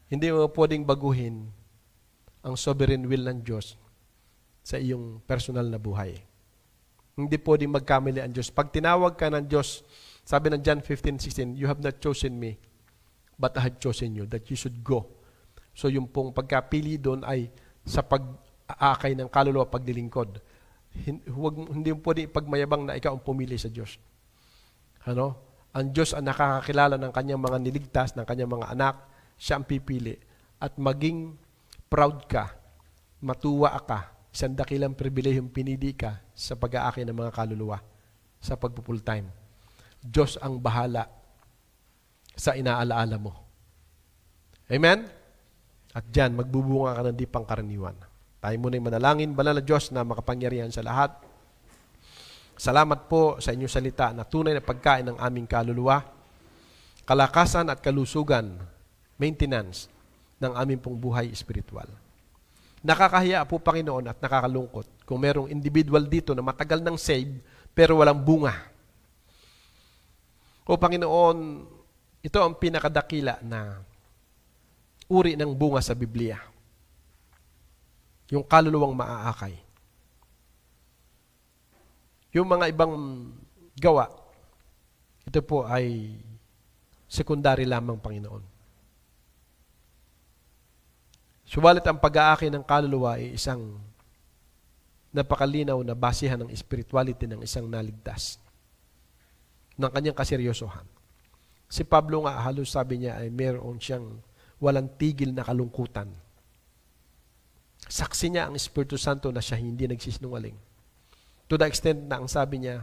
S1: Hindi mo pwedeng baguhin ang sovereign will ng Diyos sa iyong personal na buhay. Hindi pwedeng magkamali ang Diyos. Pag tinawag ka ng Diyos, sabi ng John 15:16, You have not chosen me, but I have chosen you, that you should go. So yung pong pagkapili doon ay sa pag-aakay ng kaluluwa paglilingkod. Huwag, hindi mo pwede ipagmayabang na ikaw ang pumili sa Diyos. Ano? Ang Diyos ang nakakakilala ng kanyang mga niligtas, ng kanyang mga anak. Siya ang pipili. At maging proud ka, matuwa ka, isang dakilang pribilehiyong pinili ka sa pag-aaki ng mga kaluluwa sa pagpo-full time. Diyos ang bahala sa inaalaala mo. Amen? At diyan, magbubunga ka ng di pangkaraniwan. Tayo muna'y manalangin, banal na Diyos na makapangyarihan sa lahat. Salamat po sa inyong salita na tunay na pagkain ng aming kaluluwa, kalakasan at kalusugan, maintenance ng aming pong buhay espiritual. Nakakahiya po Panginoon at nakakalungkot kung merong individual dito na matagal ng save pero walang bunga. O Panginoon, ito ang pinakadakila na uri ng bunga sa Biblia yung kaluluwang maaakay. Yung mga ibang gawa, ito po ay secondary lamang, Panginoon. Subalit ang pag-aakay ng kaluluwa ay isang napakalinaw na basihan ng spirituality ng isang naligtas ng kanyang kaseryosohan. Si Pablo nga halos sabi niya ay mayroon siyang walang tigil na kalungkutan Saksi niya ang Espiritu Santo na siya hindi nagsisinungaling. To the extent na ang sabi niya,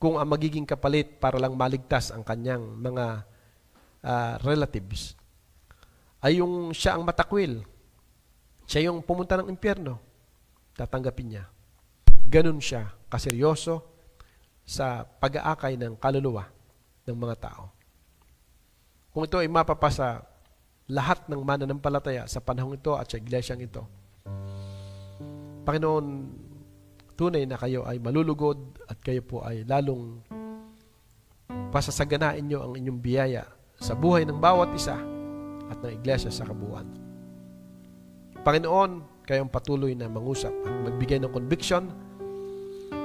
S1: kung ang magiging kapalit para lang maligtas ang kanyang mga uh, relatives, ay yung siya ang matakwil. Siya yung pumunta ng impyerno. Tatanggapin niya. Ganun siya, kaseryoso sa pag-aakay ng kaluluwa ng mga tao. Kung ito ay mapapasa lahat ng mananampalataya sa panahong ito at sa iglesyang ito, Panginoon, tunay na kayo ay malulugod at kayo po ay lalong pasasaganain nyo ang inyong biyaya sa buhay ng bawat isa at ng iglesia sa kabuuan. Panginoon, kayong patuloy na mangusap at magbigay ng conviction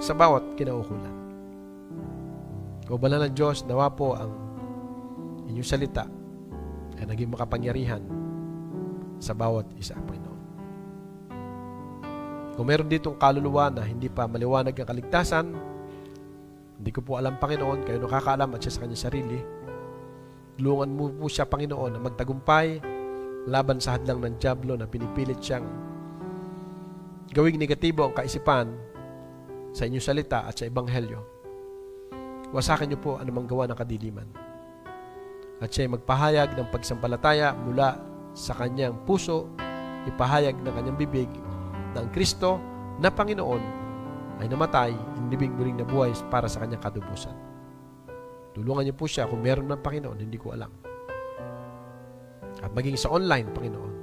S1: sa bawat kinaukulan. Kaubala ng Diyos, nawa po ang inyong salita ay naging makapangyarihan sa bawat isa, Panginoon. Kung meron ditong kaluluwa na hindi pa maliwanag ang kaligtasan, hindi ko po alam, Panginoon, kayo nakakaalam at siya sa kanyang sarili. Tulungan mo po siya, Panginoon, na magtagumpay laban sa hadlang ng Diablo na pinipilit siyang gawing negatibo ang kaisipan sa inyong salita at sa Ebanghelyo. Wasakin niyo po anumang gawa ng kadiliman. At siya'y magpahayag ng pagsampalataya mula sa kanyang puso, ipahayag ng kanyang bibig na ang Kristo na Panginoon ay namatay, inibig muling nabuhay para sa kanyang kadubusan. Tulungan niyo po siya kung meron ng Panginoon, hindi ko alam. At maging sa online, Panginoon,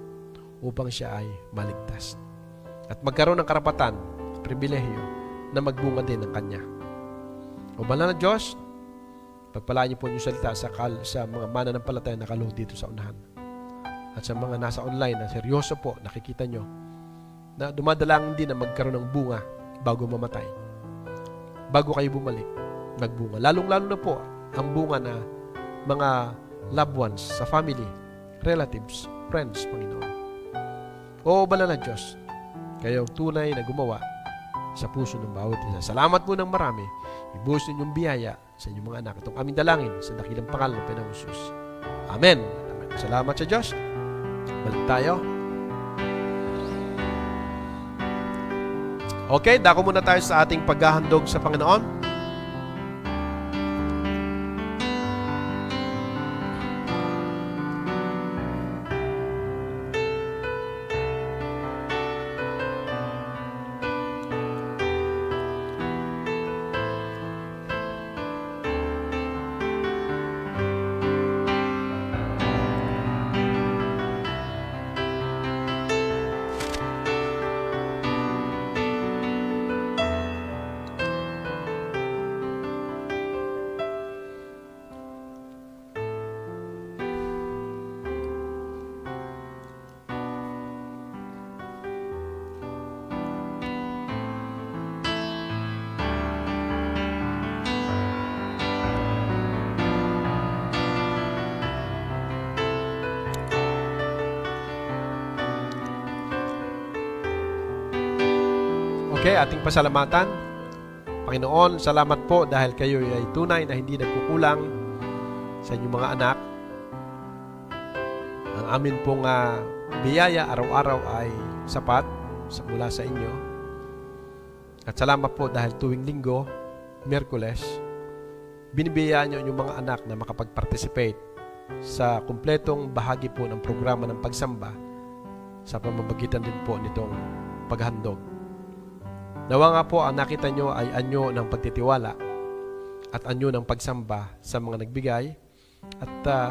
S1: upang siya ay maligtas. At magkaroon ng karapatan, pribilehyo, na magbunga din ng Kanya. O bala na Diyos, pagpalaan niyo po yung salita sa, kal, sa mga mana ng mananampalataya na kalog dito sa unahan. At sa mga nasa online na seryoso po, nakikita niyo, na dumadalangin din na magkaroon ng bunga bago mamatay. Bago kayo bumalik, magbunga. Lalong-lalo na po ang bunga na mga loved ones sa family, relatives, friends, Panginoon. O balala Diyos, kayo ang tunay na gumawa sa puso ng bawat isa. Salamat po ng marami. Ibuhos ninyong biyaya sa inyong mga anak. Itong aming dalangin sa dakilang pangalan ng Panginoon Amen. Amen. Salamat sa Diyos. Balik tayo. Okay, dako muna tayo sa ating paghahandog sa Panginoon. pasalamatan. Panginoon, salamat po dahil kayo ay tunay na hindi nagkukulang sa inyong mga anak. Ang amin pong uh, biyaya araw-araw ay sapat sa mula sa inyo. At salamat po dahil tuwing linggo, Merkules, binibiyayaan niyo inyong mga anak na makapag-participate sa kumpletong bahagi po ng programa ng pagsamba sa pamamagitan din po nitong paghandog Nawa nga po ang nakita nyo ay anyo ng pagtitiwala at anyo ng pagsamba sa mga nagbigay at uh,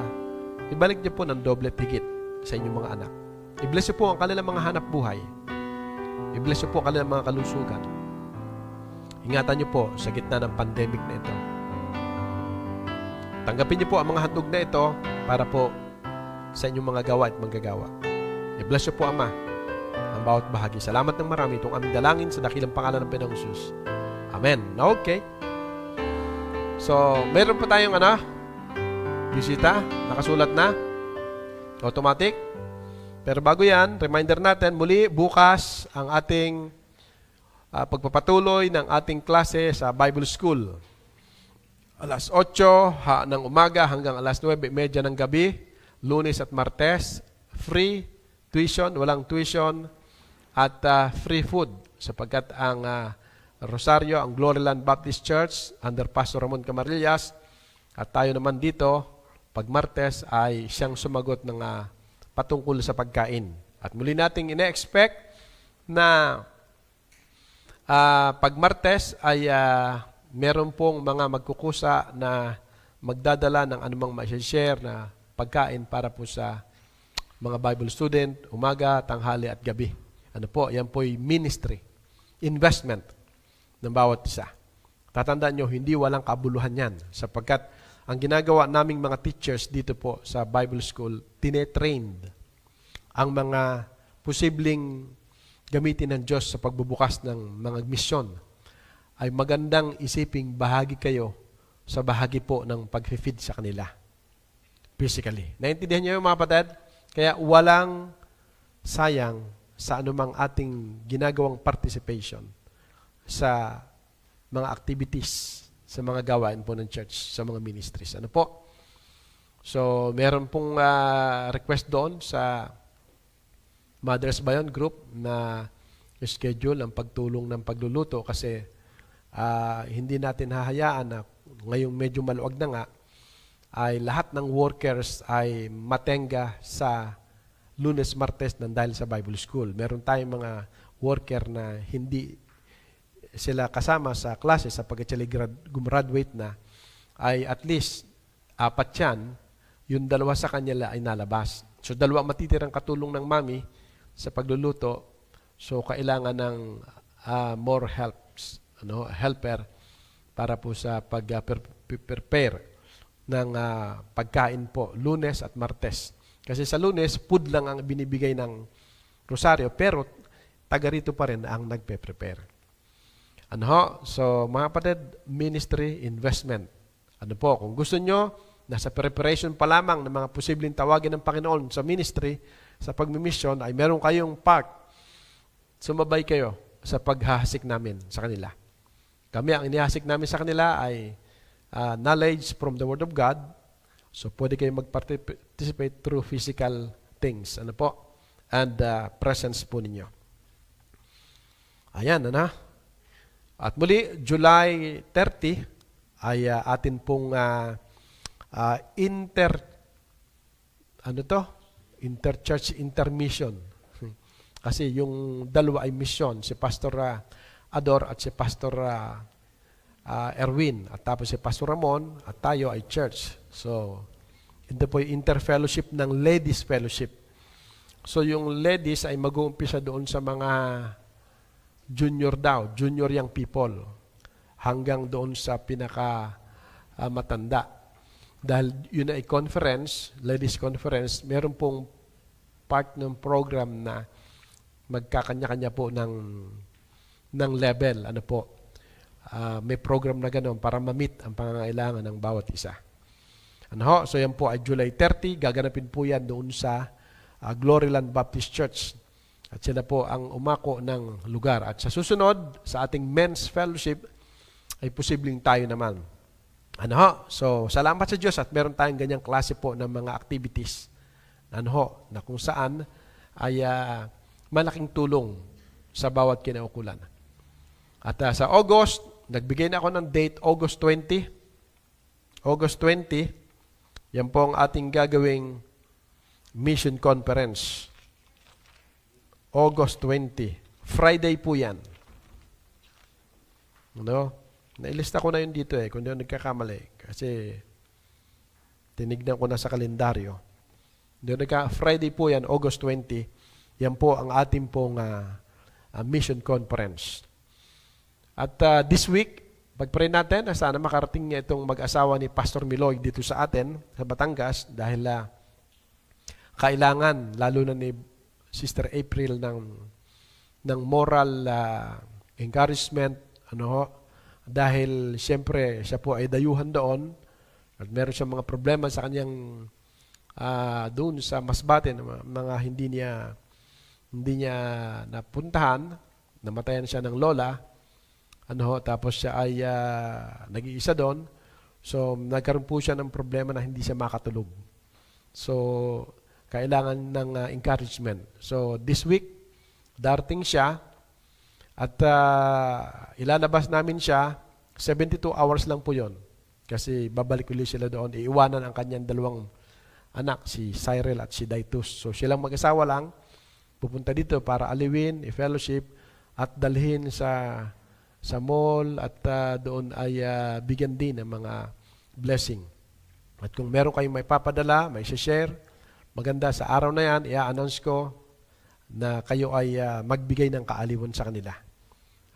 S1: ibalik nyo po ng doble tigit sa inyong mga anak. I-bless po ang kanilang mga hanap buhay. I-bless po ang kanilang mga kalusugan. Ingatan nyo po sa gitna ng pandemic na ito. Tanggapin niyo po ang mga handog na ito para po sa inyong mga gawa at manggagawa. I-bless po, Ama, ang bawat bahagi. Salamat ng marami itong aming dalangin sa dakilang pangalan ng Pinoong Jesus. Amen. okay. So, meron pa tayong ano? Bisita? Nakasulat na? Automatic? Pero bago yan, reminder natin, muli bukas ang ating uh, pagpapatuloy ng ating klase sa Bible School. Alas 8 ha, ng umaga hanggang alas 9.30 ng gabi, lunes at martes, free tuition, walang tuition, at uh, free food sapagkat ang uh, Rosario, ang Gloryland Baptist Church under Pastor Ramon Camarillas at tayo naman dito pag Martes ay siyang sumagot ng uh, patungkol sa pagkain. At muli nating ine-expect na uh, pag Martes ay uh, meron pong mga magkukusa na magdadala ng anumang ma-share na pagkain para po sa mga Bible student, umaga, tanghali at gabi. Ano po, yan po'y ministry. Investment ng bawat isa. Tatandaan nyo, hindi walang kabuluhan yan. Sapagkat ang ginagawa naming mga teachers dito po sa Bible School, tinetrained ang mga posibleng gamitin ng Diyos sa pagbubukas ng mga misyon ay magandang isiping bahagi kayo sa bahagi po ng pag-feed sa kanila physically. Naintindihan niyo yung mga patad? Kaya walang sayang sa anumang ating ginagawang participation sa mga activities, sa mga gawain po ng church, sa mga ministries. Ano po? So, meron pong uh, request doon sa Mothers Bayon Group na schedule ang pagtulong ng pagluluto kasi uh, hindi natin hahayaan na ngayong medyo maluwag na nga ay lahat ng workers ay matenga sa lunes, martes nang dahil sa Bible School. Meron tayong mga worker na hindi sila kasama sa klase sa pagkatsalig gumraduate na ay at least apat yan, yung dalawa sa kanila ay nalabas. So dalawa matitirang katulong ng mami sa pagluluto. So kailangan ng uh, more helps, ano, helper para po sa pag-prepare ah, ng uh, pagkain po lunes at martes. Kasi sa lunes, food lang ang binibigay ng rosaryo, pero taga rito pa rin ang nagpe-prepare. Ano ho? So, mga kapatid, ministry investment. Ano po, kung gusto nyo, nasa preparation pa lamang ng mga posibleng tawagin ng Panginoon sa ministry, sa pagmimission, ay meron kayong pack. Sumabay kayo sa paghahasik namin sa kanila. Kami, ang inihasik namin sa kanila ay uh, knowledge from the Word of God. So, pwede kayong mag participate through physical things. Ano po? And uh, presence po ninyo. Ayan, ano? At muli, July 30 ay uh, atin pong uh, uh, inter ano to? Interchurch intermission. [laughs] Kasi yung dalawa ay mission, si Pastor uh, Ador at si Pastor uh, uh, Erwin at tapos si Pastor Ramon at tayo ay church. So, ito po yung interfellowship ng ladies fellowship. So yung ladies ay mag-uumpisa doon sa mga junior daw, junior young people, hanggang doon sa pinaka uh, matanda. Dahil yun ay conference, ladies conference, meron pong part ng program na magkakanya-kanya po ng, ng level. Ano po? Uh, may program na ganoon para ma-meet ang pangangailangan ng bawat isa. Ano, so yan po ay July 30. Gaganapin po yan doon sa uh, Gloryland Baptist Church. At sila po ang umako ng lugar. At sa susunod, sa ating men's fellowship, ay posibleng tayo naman. Ano ho? So, salamat sa Diyos at meron tayong ganyang klase po ng mga activities. Ano Na kung saan ay uh, malaking tulong sa bawat kinaukulan. At uh, sa August, nagbigay na ako ng date August 20. August 20, yan po ang ating gagawing mission conference. August 20. Friday po yan. No? Nailista ko na yun dito eh, kung di nagkakamali. Kasi tinignan ko na sa kalendaryo. Doon nagka, Friday po yan, August 20. Yan po ang ating pong uh, uh, mission conference. At uh, this week, Pagpray natin na sana makarating niya itong mag-asawa ni Pastor Miloy dito sa atin, sa Batangas, dahil uh, kailangan, lalo na ni Sister April, ng, ng moral uh, encouragement. Ano Dahil, siyempre, siya po ay dayuhan doon at meron siyang mga problema sa kanyang uh, doon sa Masbate, mga, mga hindi niya hindi niya napuntahan, namatayan siya ng lola, ano, tapos siya ay uh, nag-iisa doon. So, nagkaroon po siya ng problema na hindi siya makatulog. So, kailangan ng uh, encouragement. So, this week, darting siya at uh, ilalabas namin siya. 72 hours lang po yon Kasi babalik ulit sila doon. Iiwanan ang kanyang dalawang anak, si Cyril at si Daitus. So, silang mag-asawa lang pupunta dito para aliwin, i-fellowship, at dalhin sa sa mall at uh, doon ay uh, bigyan din ng mga blessing. At kung meron kayong may papadala, may share, maganda sa araw na yan, i-announce ko na kayo ay uh, magbigay ng kaaliwan sa kanila.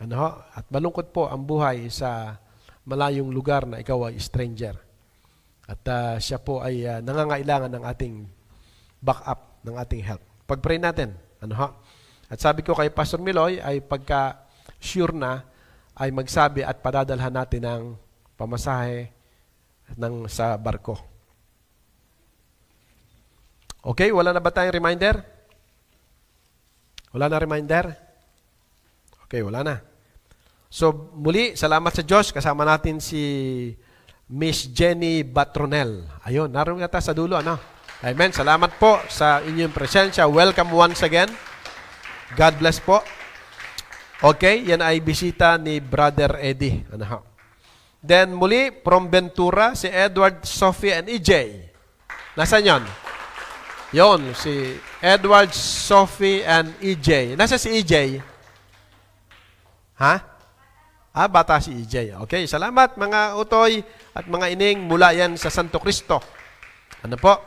S1: Ano ho? At malungkot po ang buhay sa malayong lugar na ikaw ay stranger. At uh, siya po ay uh, nangangailangan ng ating backup, ng ating help. Pag-pray natin. Ano ho? At sabi ko kay Pastor Miloy ay pagka sure na ay magsabi at padadalhan natin ng pamasahe ng, sa barko. Okay, wala na ba tayong reminder? Wala na reminder? Okay, wala na. So, muli, salamat sa Diyos. Kasama natin si Miss Jenny Batronel. Ayun, naroon nga sa dulo, ano? Amen. Salamat po sa inyong presensya. Welcome once again. God bless po. Okay, yan ay bisita ni Brother Eddie. Ano ha? Then muli, from Ventura, si Edward, Sophie, and EJ. Nasaan yon? Yon, si Edward, Sophie, and EJ. Nasa si EJ? Ha? Ah, bata si EJ. Okay, salamat mga utoy at mga ining mula yan sa Santo Cristo. Ano po?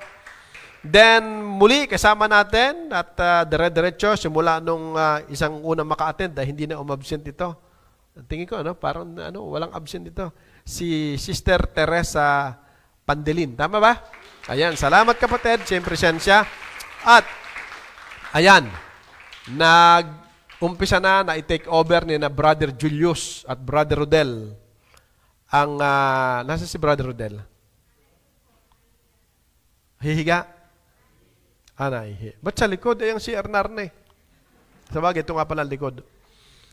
S1: Then muli kasama natin at uh, dire-diretso simula nung uh, isang unang maka-attend dahil hindi na umabsent ito. Tingin ko ano, parang ano, walang absent dito. Si Sister Teresa Pandelin, tama ba? Ayan, salamat kapatid, siyempre siya. At ayan, nag umpisa na na i-take over ni na Brother Julius at Brother Rodel. Ang uh, nasa si Brother Rodel? Hihiga? Anay. Ba't sa likod? Eh, ang CR Narne. Eh. Sa bagay, ito nga pala likod.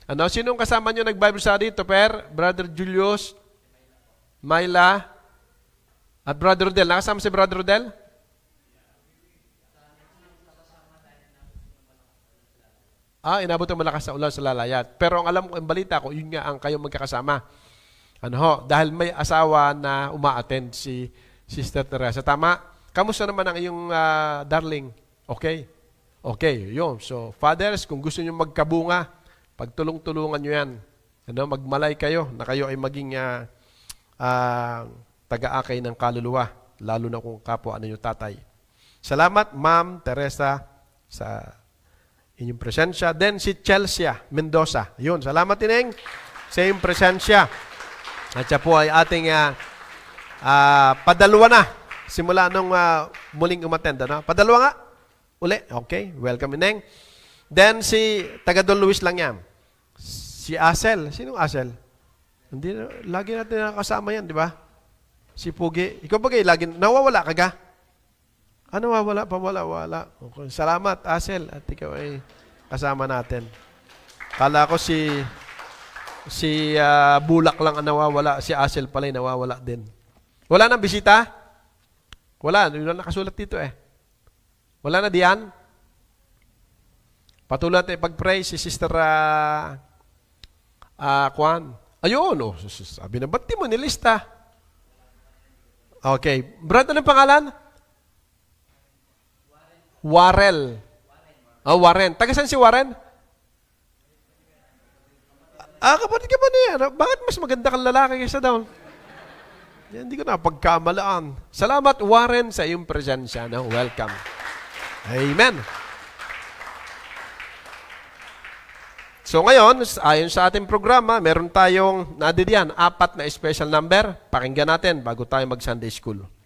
S1: Ano? Sinong kasama nyo nag-Bible study? Toper, Brother Julius, Myla, at Brother Rodel. Nakasama si Brother Rodel? Ah, inabot ang malakas na ulan sa lalayat. Pero ang alam ko, ang balita ko, yun nga ang kayong magkakasama. Ano ho? Dahil may asawa na umaattend si Sister Teresa. Tama? Kamusta naman ang iyong uh, darling? Okay? Okay, yun. So, fathers, kung gusto niyo magkabunga, pagtulong-tulungan niyo yan. Ano, magmalay kayo na kayo ay maging uh, uh, taga-akay ng kaluluwa, lalo na kung kapwa ano yung tatay. Salamat, Ma'am Teresa, sa inyong presensya. Then si Chelsea Mendoza. Yun, salamat ineng sa presensya. At siya po ay ating uh, uh, padalwa na Simula nung uh, muling umattend. No? Padalawa nga. Uli. Okay. Welcome, Ineng. Then si taga Don Luis lang yan. Si Asel. Sino Asel? Hindi, lagi natin nakakasama yan, di ba? Si Pugi. Ikaw ba kayo lagi, nawawala ka ga? Ah, nawawala pa, wala, wala. Okay. Salamat, Asel. At ikaw ay kasama natin. Kala ko si si uh, Bulak lang ang nawawala. Si Asel pala ay nawawala din. Wala nang bisita? Wala, yun lang nakasulat dito eh. Wala na diyan. Patuloy natin pag-pray si Sister uh, uh, Kwan. Ayun, oh, sabi na, ba't di mo nilista? Okay. Brad, ano pangalan? Warren. oh, Warren. Taga saan si Warren? Ah, kapatid ka ba niya? Ano? Bakit mas maganda kang lalaki kaysa daw? Yan, Hindi ko na pagkamalaan. Salamat, Warren, sa iyong presensya. No? Welcome. Amen. So ngayon, ayon sa ating programa, meron tayong nadidiyan, apat na special number. Pakinggan natin bago tayo mag-Sunday School.